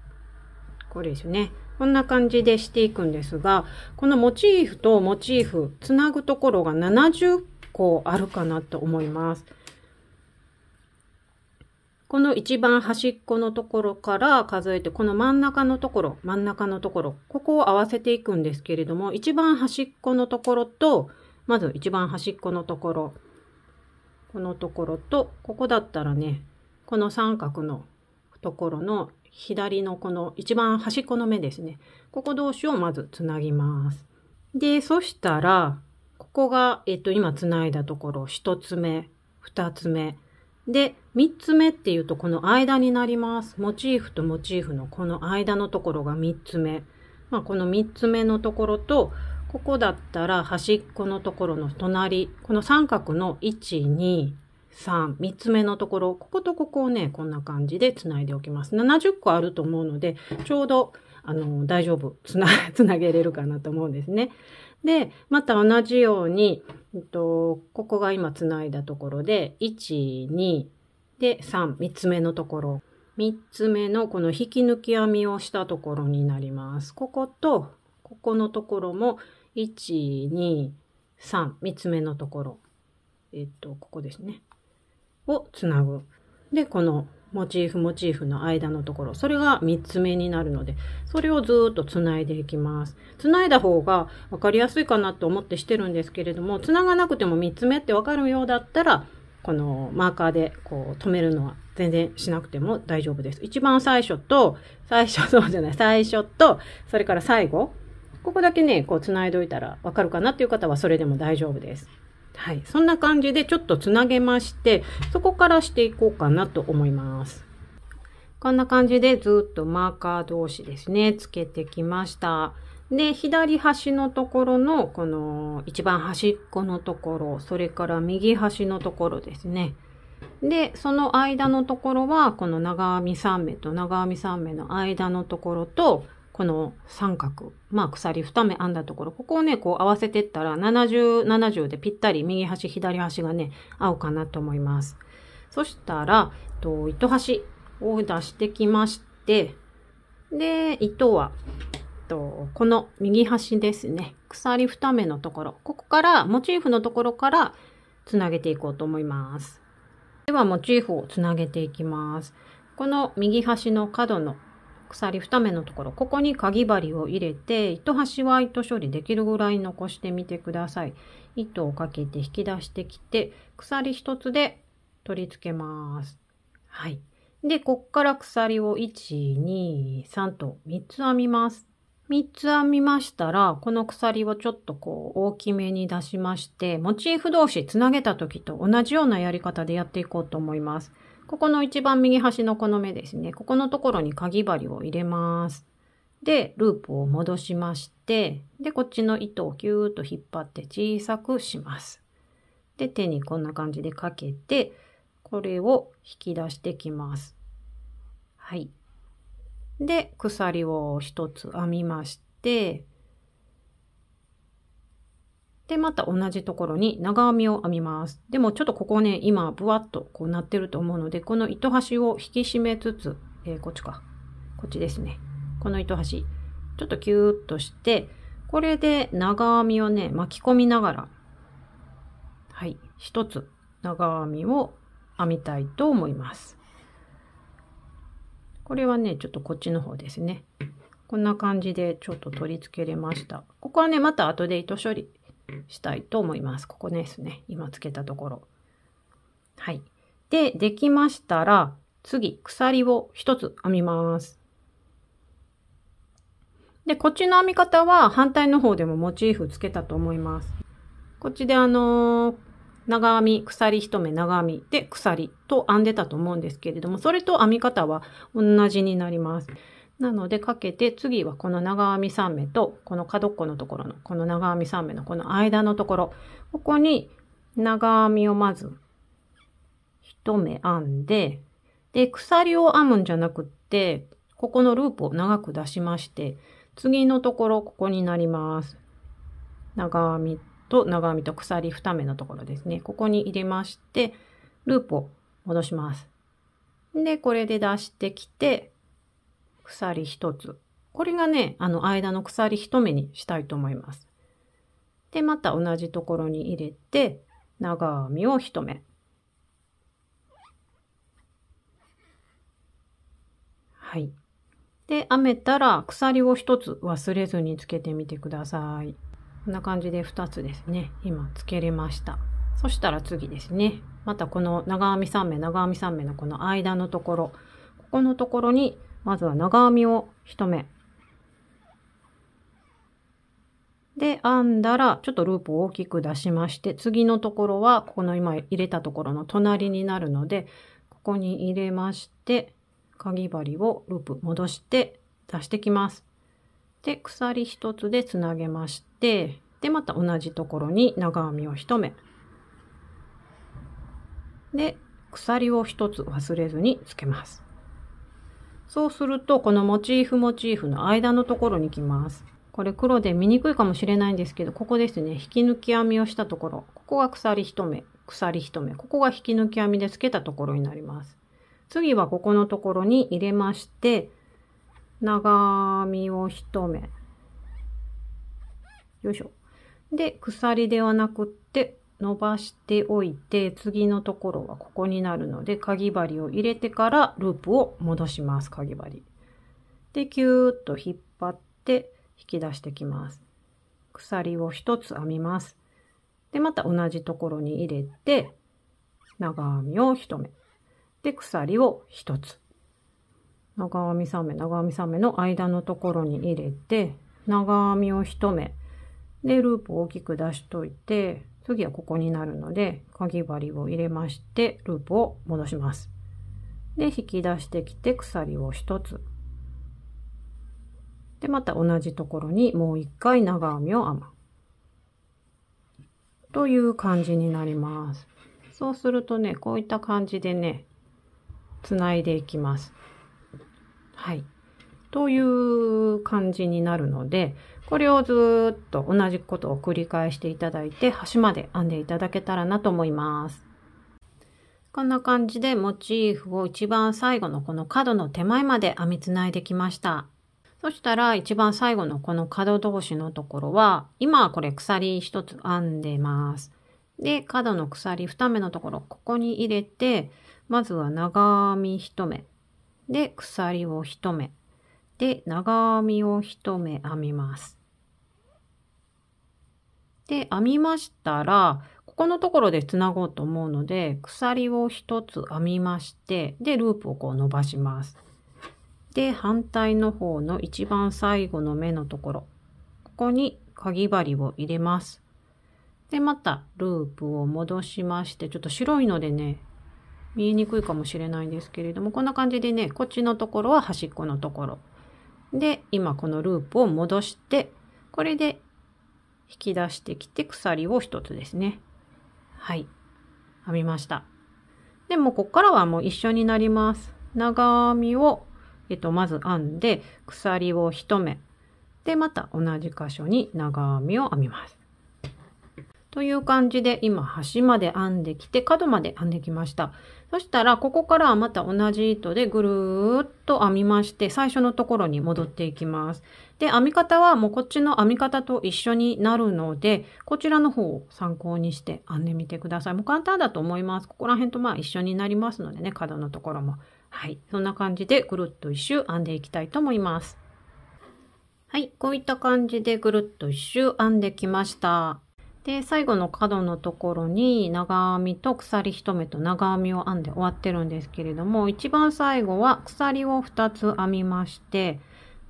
これですね。こんな感じでしていくんですが、このモチーフとモチーフ、つなぐところが70個あるかなと思います。この一番端っこのところから数えて、この真ん中のところ、真ん中のところ、ここを合わせていくんですけれども、一番端っこのところと、まず一番端っこのところ、このところと、ここだったらね、この三角のところの左のこの一番端っこの目ですね。ここ同士をまずつなぎます。で、そしたら、ここが、えっと、今つないだところ、1つ目、2つ目、で、三つ目っていうとこの間になります。モチーフとモチーフのこの間のところが三つ目。まあ、この三つ目のところと、ここだったら端っこのところの隣、この三角の1、2、3、三つ目のところ、こことここをね、こんな感じで繋いでおきます。70個あると思うので、ちょうどあの、大丈夫。繋、つなげれるかなと思うんですね。で、また同じように、えっと、ここが今つないだところで、1、2、で、3、3つ目のところ。3つ目のこの引き抜き編みをしたところになります。ここと、ここのところも、1、2、3、3つ目のところ。えっと、ここですね。をつなぐ。で、このモチーフモチーフの間のところ、それが3つ目になるので、それをずっと繋いでいきます。繋いだ方が分かりやすいかなと思ってしてるんですけれども、繋がなくても3つ目って分かるようだったら、このマーカーでこう止めるのは全然しなくても大丈夫です。一番最初と、最初そうじゃない、最初と、それから最後、ここだけね、こう繋いどいたら分かるかなっていう方はそれでも大丈夫です。はい。そんな感じでちょっとつなげまして、そこからしていこうかなと思います。こんな感じでずっとマーカー同士ですね、つけてきました。で、左端のところの、この一番端っこのところ、それから右端のところですね。で、その間のところは、この長編み3目と長編み3目の間のところと、この三角、まあ、鎖二目編んだところ、ここをね、こう合わせてったら、70、70でぴったり右端、左端がね、合うかなと思います。そしたら、と糸端を出してきまして、で、糸は、とこの右端ですね、鎖二目のところ、ここから、モチーフのところからつなげていこうと思います。では、モチーフをつなげていきます。この右端の角の鎖2目のところここにかぎ針を入れて糸端は糸処理できるぐらい残してみてください糸をかけて引き出してきて鎖1つで取り付けますはいでこっから鎖を123と3つ編みます3つ編みましたらこの鎖をちょっとこう大きめに出しましてモチーフ同士つなげた時と同じようなやり方でやっていこうと思いますここの一番右端のこの目ですね。ここのところにかぎ針を入れます。で、ループを戻しまして、で、こっちの糸をぎゅーっと引っ張って小さくします。で、手にこんな感じでかけて、これを引き出してきます。はい。で、鎖を1つ編みまして、で、また同じところに長編みを編みます。でもちょっとここね、今、ぶわっとこうなってると思うので、この糸端を引き締めつつ、えー、こっちか。こっちですね。この糸端、ちょっとキューッとして、これで長編みをね、巻き込みながら、はい、一つ長編みを編みたいと思います。これはね、ちょっとこっちの方ですね。こんな感じでちょっと取り付けれました。ここはね、また後で糸処理したいと思います。ここですね。今つけたところ。はい。で、できましたら、次、鎖を1つ編みます。で、こっちの編み方は反対の方でもモチーフつけたと思います。こっちであのー、長編み、鎖1目長編みで鎖と編んでたと思うんですけれども、それと編み方は同じになります。なのでかけて次はこの長編み3目とこの角っこのところのこの長編み3目のこの間のところここに長編みをまず1目編んでで鎖を編むんじゃなくってここのループを長く出しまして次のところここになります長編みと長編みと鎖2目のところですねここに入れましてループを戻しますでこれで出してきて鎖1つ。これがね、あの間の鎖1目にしたいと思います。で、また同じところに入れて、長編みを1目。はい。で、編めたら鎖を1つ忘れずにつけてみてください。こんな感じで2つですね。今つけれました。そしたら次ですね。またこの長編み3目、長編み3目のこの間のところ、ここのところにまずは長編みを1目。で、編んだら、ちょっとループを大きく出しまして、次のところは、ここの今入れたところの隣になるので、ここに入れまして、かぎ針をループ戻して出してきます。で、鎖1つでつなげまして、で、また同じところに長編みを1目。で、鎖を1つ忘れずにつけます。そうすると、このモチーフモチーフの間のところに来ます。これ黒で見にくいかもしれないんですけど、ここですね。引き抜き編みをしたところ。ここが鎖1目、鎖1目。ここが引き抜き編みでつけたところになります。次はここのところに入れまして、長編みを1目。よいしょ。で、鎖ではなくて、伸ばしておいて、次のところはここになるので、かぎ針を入れてからループを戻します、かぎ針。で、キューッと引っ張って引き出してきます。鎖を1つ編みます。で、また同じところに入れて、長編みを1目。で、鎖を1つ。長編み3目、長編み3目の間のところに入れて、長編みを1目。で、ループを大きく出しといて、次はここになるので、かぎ針を入れまして、ループを戻します。で、引き出してきて、鎖を1つ。で、また同じところにもう1回長編みを編む。という感じになります。そうするとね、こういった感じでね、つないでいきます。はい。という感じになるので、これをずっと同じことを繰り返していただいて端まで編んでいただけたらなと思います。こんな感じでモチーフを一番最後のこの角の手前まで編みつないできました。そしたら一番最後のこの角同士のところは今これ鎖1つ編んでます。で角の鎖2目のところここに入れてまずは長編み1目で鎖を1目で長編みを1目編みます。で、編みましたら、ここのところでつなごうと思うので、鎖を1つ編みまして、で、ループをこう伸ばします。で、反対の方の一番最後の目のところ、ここにかぎ針を入れます。で、またループを戻しまして、ちょっと白いのでね、見えにくいかもしれないんですけれども、こんな感じでね、こっちのところは端っこのところ。で、今このループを戻して、これで引き出してきて鎖を1つですね。はい。編みました。で、もここからはもう一緒になります。長編みを、えっと、まず編んで、鎖を1目。で、また同じ箇所に長編みを編みます。という感じで、今、端まで編んできて、角まで編んできました。そしたら、ここからはまた同じ糸でぐるーっと編みまして、最初のところに戻っていきます。で、編み方はもうこっちの編み方と一緒になるので、こちらの方を参考にして編んでみてください。もう簡単だと思います。ここら辺とまあ一緒になりますのでね、角のところも。はい。そんな感じでぐるっと一周編んでいきたいと思います。はい。こういった感じでぐるっと一周編んできました。で最後の角のところに長編みと鎖1目と長編みを編んで終わってるんですけれども一番最後は鎖を2つ編みまして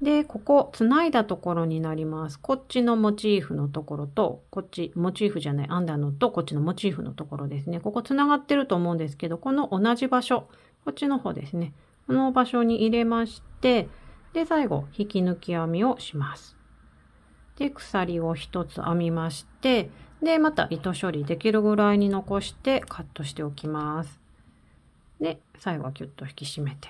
でここつないだところになりますこっちのモチーフのところとこっちモチーフじゃない編んだのとこっちのモチーフのところですねここつながってると思うんですけどこの同じ場所こっちの方ですねこの場所に入れましてで最後引き抜き編みをします。で鎖を1つ編みましてでまた糸処理できるぐらいに残してカットしておきます。で最後はキュッと引き締めて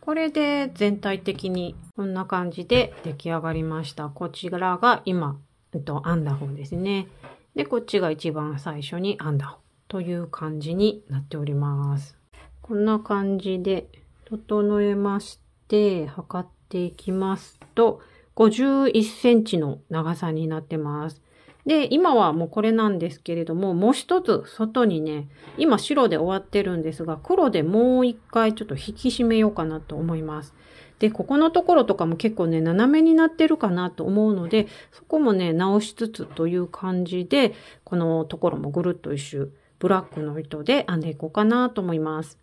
これで全体的にこんな感じで出来上がりました。こちらが今、えっと、編んだ方ですね。で、こっちが一番最初に編んだ方という感じになっております。こんな感じで整えまして、測っていきますと、51センチの長さになってます。で、今はもうこれなんですけれども、もう一つ外にね、今白で終わってるんですが、黒でもう一回ちょっと引き締めようかなと思います。で、ここのところとかも結構ね、斜めになってるかなと思うので、そこもね、直しつつという感じで、このところもぐるっと一周、ブラックの糸で編んでいこうかなと思います。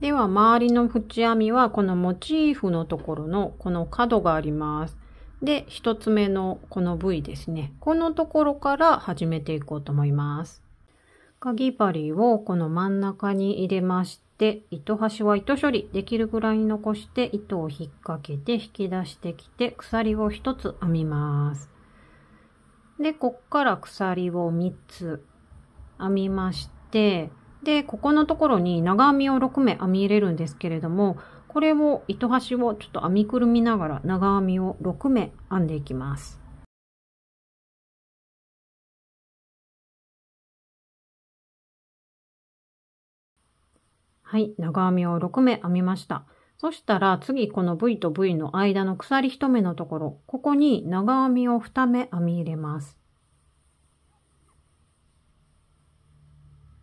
では、周りの縁編みは、このモチーフのところの、この角があります。で、1つ目のこの部位ですね。このところから始めていこうと思います。かぎ針をこの真ん中に入れまして、糸端は糸処理できるぐらいに残して糸を引っ掛けて引き出してきて鎖を1つ編みます。で、こっから鎖を3つ編みまして、で、ここのところに長編みを6目編み入れるんですけれども、これを糸端をちょっと編みくるみながら長編みを6目編んでいきます。はい、長編みを6目編みました。そしたら次この V と V の間の鎖1目のところ、ここに長編みを2目編み入れます。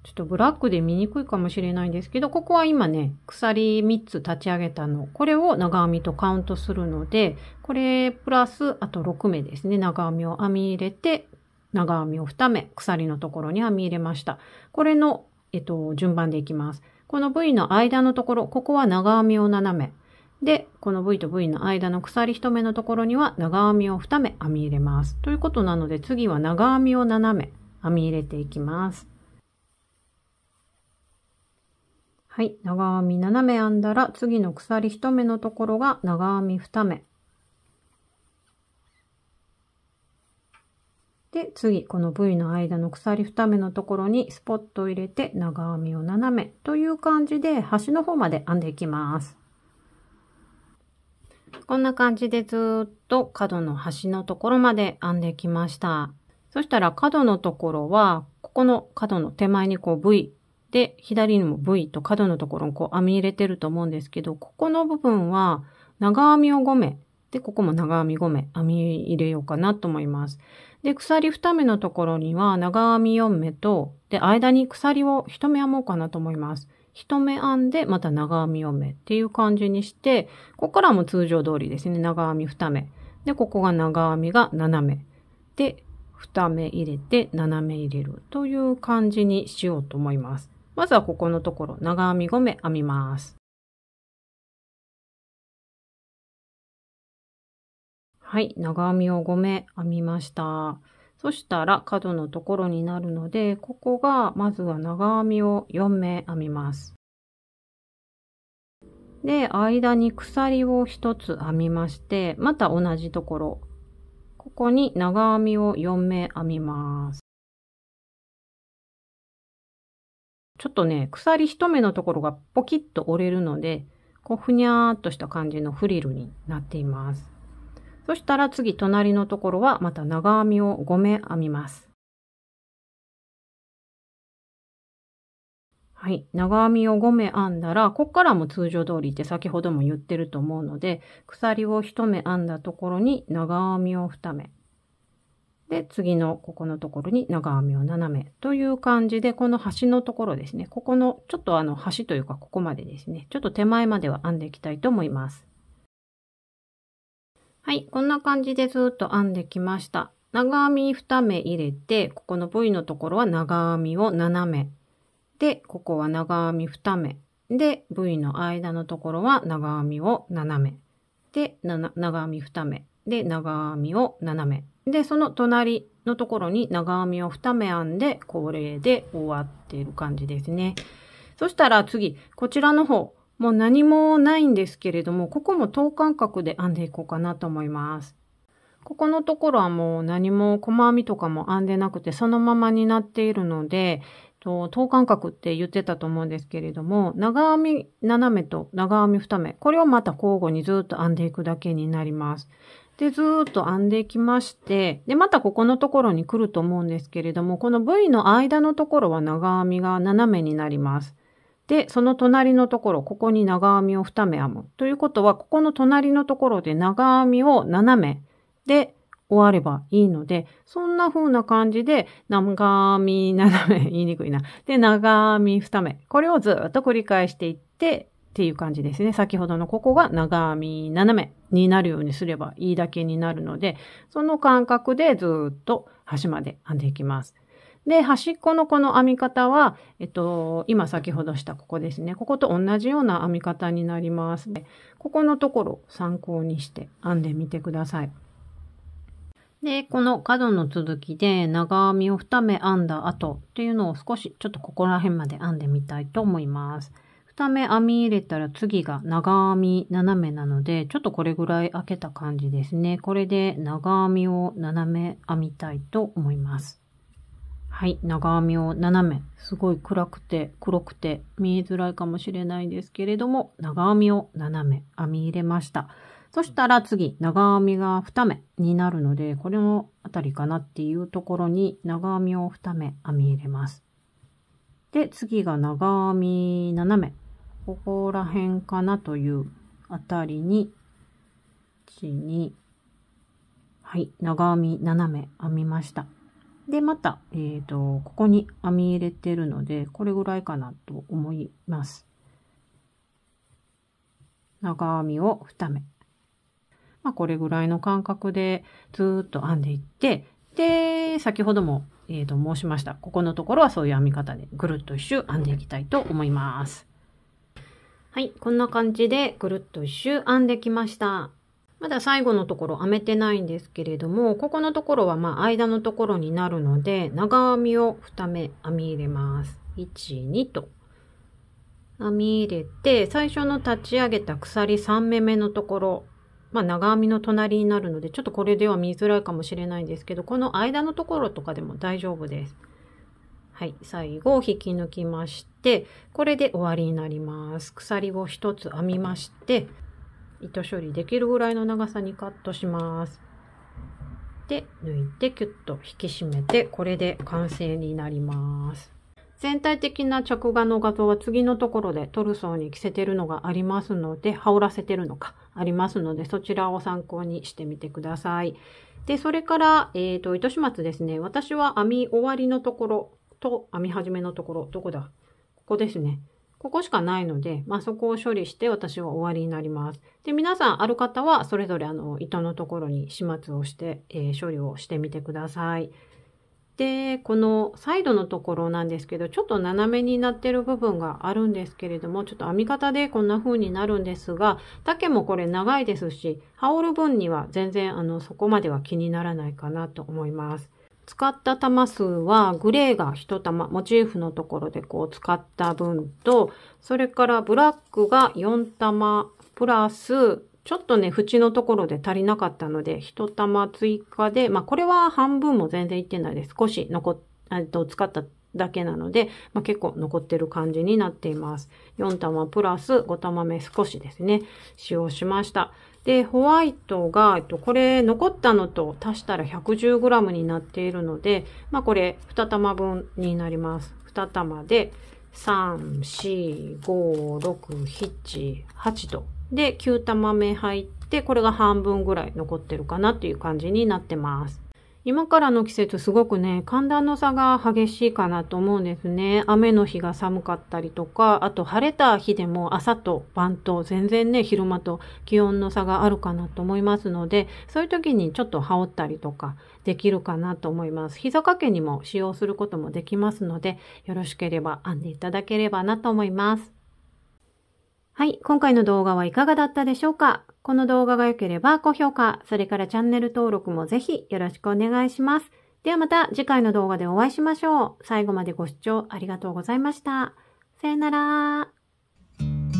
ちょっとブラックで見にくいかもしれないんですけど、ここは今ね、鎖3つ立ち上げたの。これを長編みとカウントするので、これプラスあと6目ですね。長編みを編み入れて、長編みを2目、鎖のところに編み入れました。これの、えっと、順番でいきます。この V の間のところ、ここは長編みを7目。で、この V と V の間の鎖1目のところには長編みを2目編み入れます。ということなので、次は長編みを7目編み入れていきます。はい。長編み7目編んだら、次の鎖1目のところが長編み2目。で、次、この V の間の鎖2目のところにスポットを入れて長編みを7目という感じで端の方まで編んでいきます。こんな感じでずっと角の端のところまで編んできました。そしたら角のところは、ここの角の手前にこう V で、左にも V と角のところにこう編み入れてると思うんですけど、ここの部分は長編みを5目、で、ここも長編み5目編み入れようかなと思います。で、鎖2目のところには長編み4目と、で、間に鎖を1目編もうかなと思います。1目編んで、また長編み4目っていう感じにして、ここからも通常通りですね、長編み2目。で、ここが長編みが7目。で、2目入れて7目入れるという感じにしようと思います。まずはここのところ長編み5目編みます。はい、長編みを5目編みました。そしたら角のところになるので、ここがまずは長編みを4目編みます。で、間に鎖を1つ編みまして、また同じところ、ここに長編みを4目編みます。ちょっとね、鎖一目のところがポキッと折れるので、こう、ふにゃーっとした感じのフリルになっています。そしたら次、隣のところはまた長編みを5目編みます。はい。長編みを5目編んだら、こっからも通常通りって先ほども言ってると思うので、鎖を1目編んだところに長編みを2目。で、次のここのところに長編みを斜めという感じで、この端のところですね、ここのちょっとあの端というかここまでですね、ちょっと手前までは編んでいきたいと思います。はい、こんな感じでずっと編んできました。長編み2目入れて、ここの V のところは長編みを斜め。で、ここは長編み2目。で、V の間のところは長編みを斜め。で、長編み2目。で、長編みを斜め。で、その隣のところに長編みを2目編んで、これで終わっている感じですね。そしたら次、こちらの方、もう何もないんですけれども、ここも等間隔で編んでいこうかなと思います。ここのところはもう何も細編みとかも編んでなくて、そのままになっているので、等間隔って言ってたと思うんですけれども、長編み7目と長編み2目、これをまた交互にずっと編んでいくだけになります。で、ずっと編んでいきまして、で、またここのところに来ると思うんですけれども、この V の間のところは長編みが斜めになります。で、その隣のところ、ここに長編みを2目編む。ということは、ここの隣のところで長編みを斜めで終わればいいので、そんな風な感じで、長編み斜め、言いにくいな。で、長編み2目。これをずっと繰り返していって、っていう感じですね。先ほどのここが長編み斜めになるようにすればいいだけになるので、その感覚でずっと端まで編んでいきます。で、端っこのこの編み方は、えっと、今先ほどしたここですね。ここと同じような編み方になります。ここのところを参考にして編んでみてください。で、この角の続きで長編みを2目編んだ後っていうのを少しちょっとここら辺まで編んでみたいと思います。2目編み入れたら次が長編み斜めなので、ちょっとこれぐらい開けた感じですね。これで長編みを斜め編みたいと思います。はい、長編みを斜め、すごい暗くて黒くて見えづらいかもしれないですけれども、長編みを斜め編み入れました。そしたら次、長編みが2目になるので、これのあたりかなっていうところに長編みを2目編み入れます。で、次が長編み斜めここら辺かなというあたりに、1、2、はい、長編み斜め編みました。で、また、えっ、ー、と、ここに編み入れてるので、これぐらいかなと思います。長編みを2目。まあ、これぐらいの間隔でずっと編んでいって、で、先ほども、えっ、ー、と、申しました。ここのところはそういう編み方でぐるっと一周編んでいきたいと思います。はい、こんな感じでぐるっと一周編んできました。まだ最後のところ編めてないんですけれども、ここのところはまあ間のところになるので、長編みを2目編み入れます。1、2と編み入れて、最初の立ち上げた鎖3目目のところ、まあ長編みの隣になるので、ちょっとこれでは見づらいかもしれないんですけど、この間のところとかでも大丈夫です。はい、最後引き抜きましてこれで終わりになります鎖を1つ編みまして糸処理できるぐらいの長さにカットしますで抜いてキュッと引き締めてこれで完成になります全体的な着画の画像は次のところでトルソーに着せてるのがありますので羽織らせてるのかありますのでそちらを参考にしてみてくださいでそれから、えーと、と糸始末ですね私は編み終わりのところと編み始めのところ、どこだここですね。ここしかないので、まあ、そこを処理して私は終わりになります。で、皆さんある方はそれぞれあの糸のところに始末をして、えー、処理をしてみてください。で、このサイドのところなんですけど、ちょっと斜めになってる部分があるんですけれども、ちょっと編み方でこんな風になるんですが、丈もこれ長いですし、羽織る分には全然あのそこまでは気にならないかなと思います。使った玉数はグレーが1玉、モチーフのところでこう使った分と、それからブラックが4玉、プラス、ちょっとね、縁のところで足りなかったので、1玉追加で、まあこれは半分も全然いってないです。少し残っ、えっと、使っただけなので、まあ、結構残ってる感じになっています。4玉プラス5玉目少しですね、使用しました。で、ホワイトが、えっと、これ残ったのと足したら 110g になっているので、まあこれ2玉分になります。2玉で3、4、5、6、7、8と。で、9玉目入って、これが半分ぐらい残ってるかなっていう感じになってます。今からの季節すごくね、寒暖の差が激しいかなと思うんですね。雨の日が寒かったりとか、あと晴れた日でも朝と晩と全然ね、昼間と気温の差があるかなと思いますので、そういう時にちょっと羽織ったりとかできるかなと思います。膝掛けにも使用することもできますので、よろしければ編んでいただければなと思います。はい、今回の動画はいかがだったでしょうかこの動画が良ければ高評価、それからチャンネル登録もぜひよろしくお願いします。ではまた次回の動画でお会いしましょう。最後までご視聴ありがとうございました。さよなら。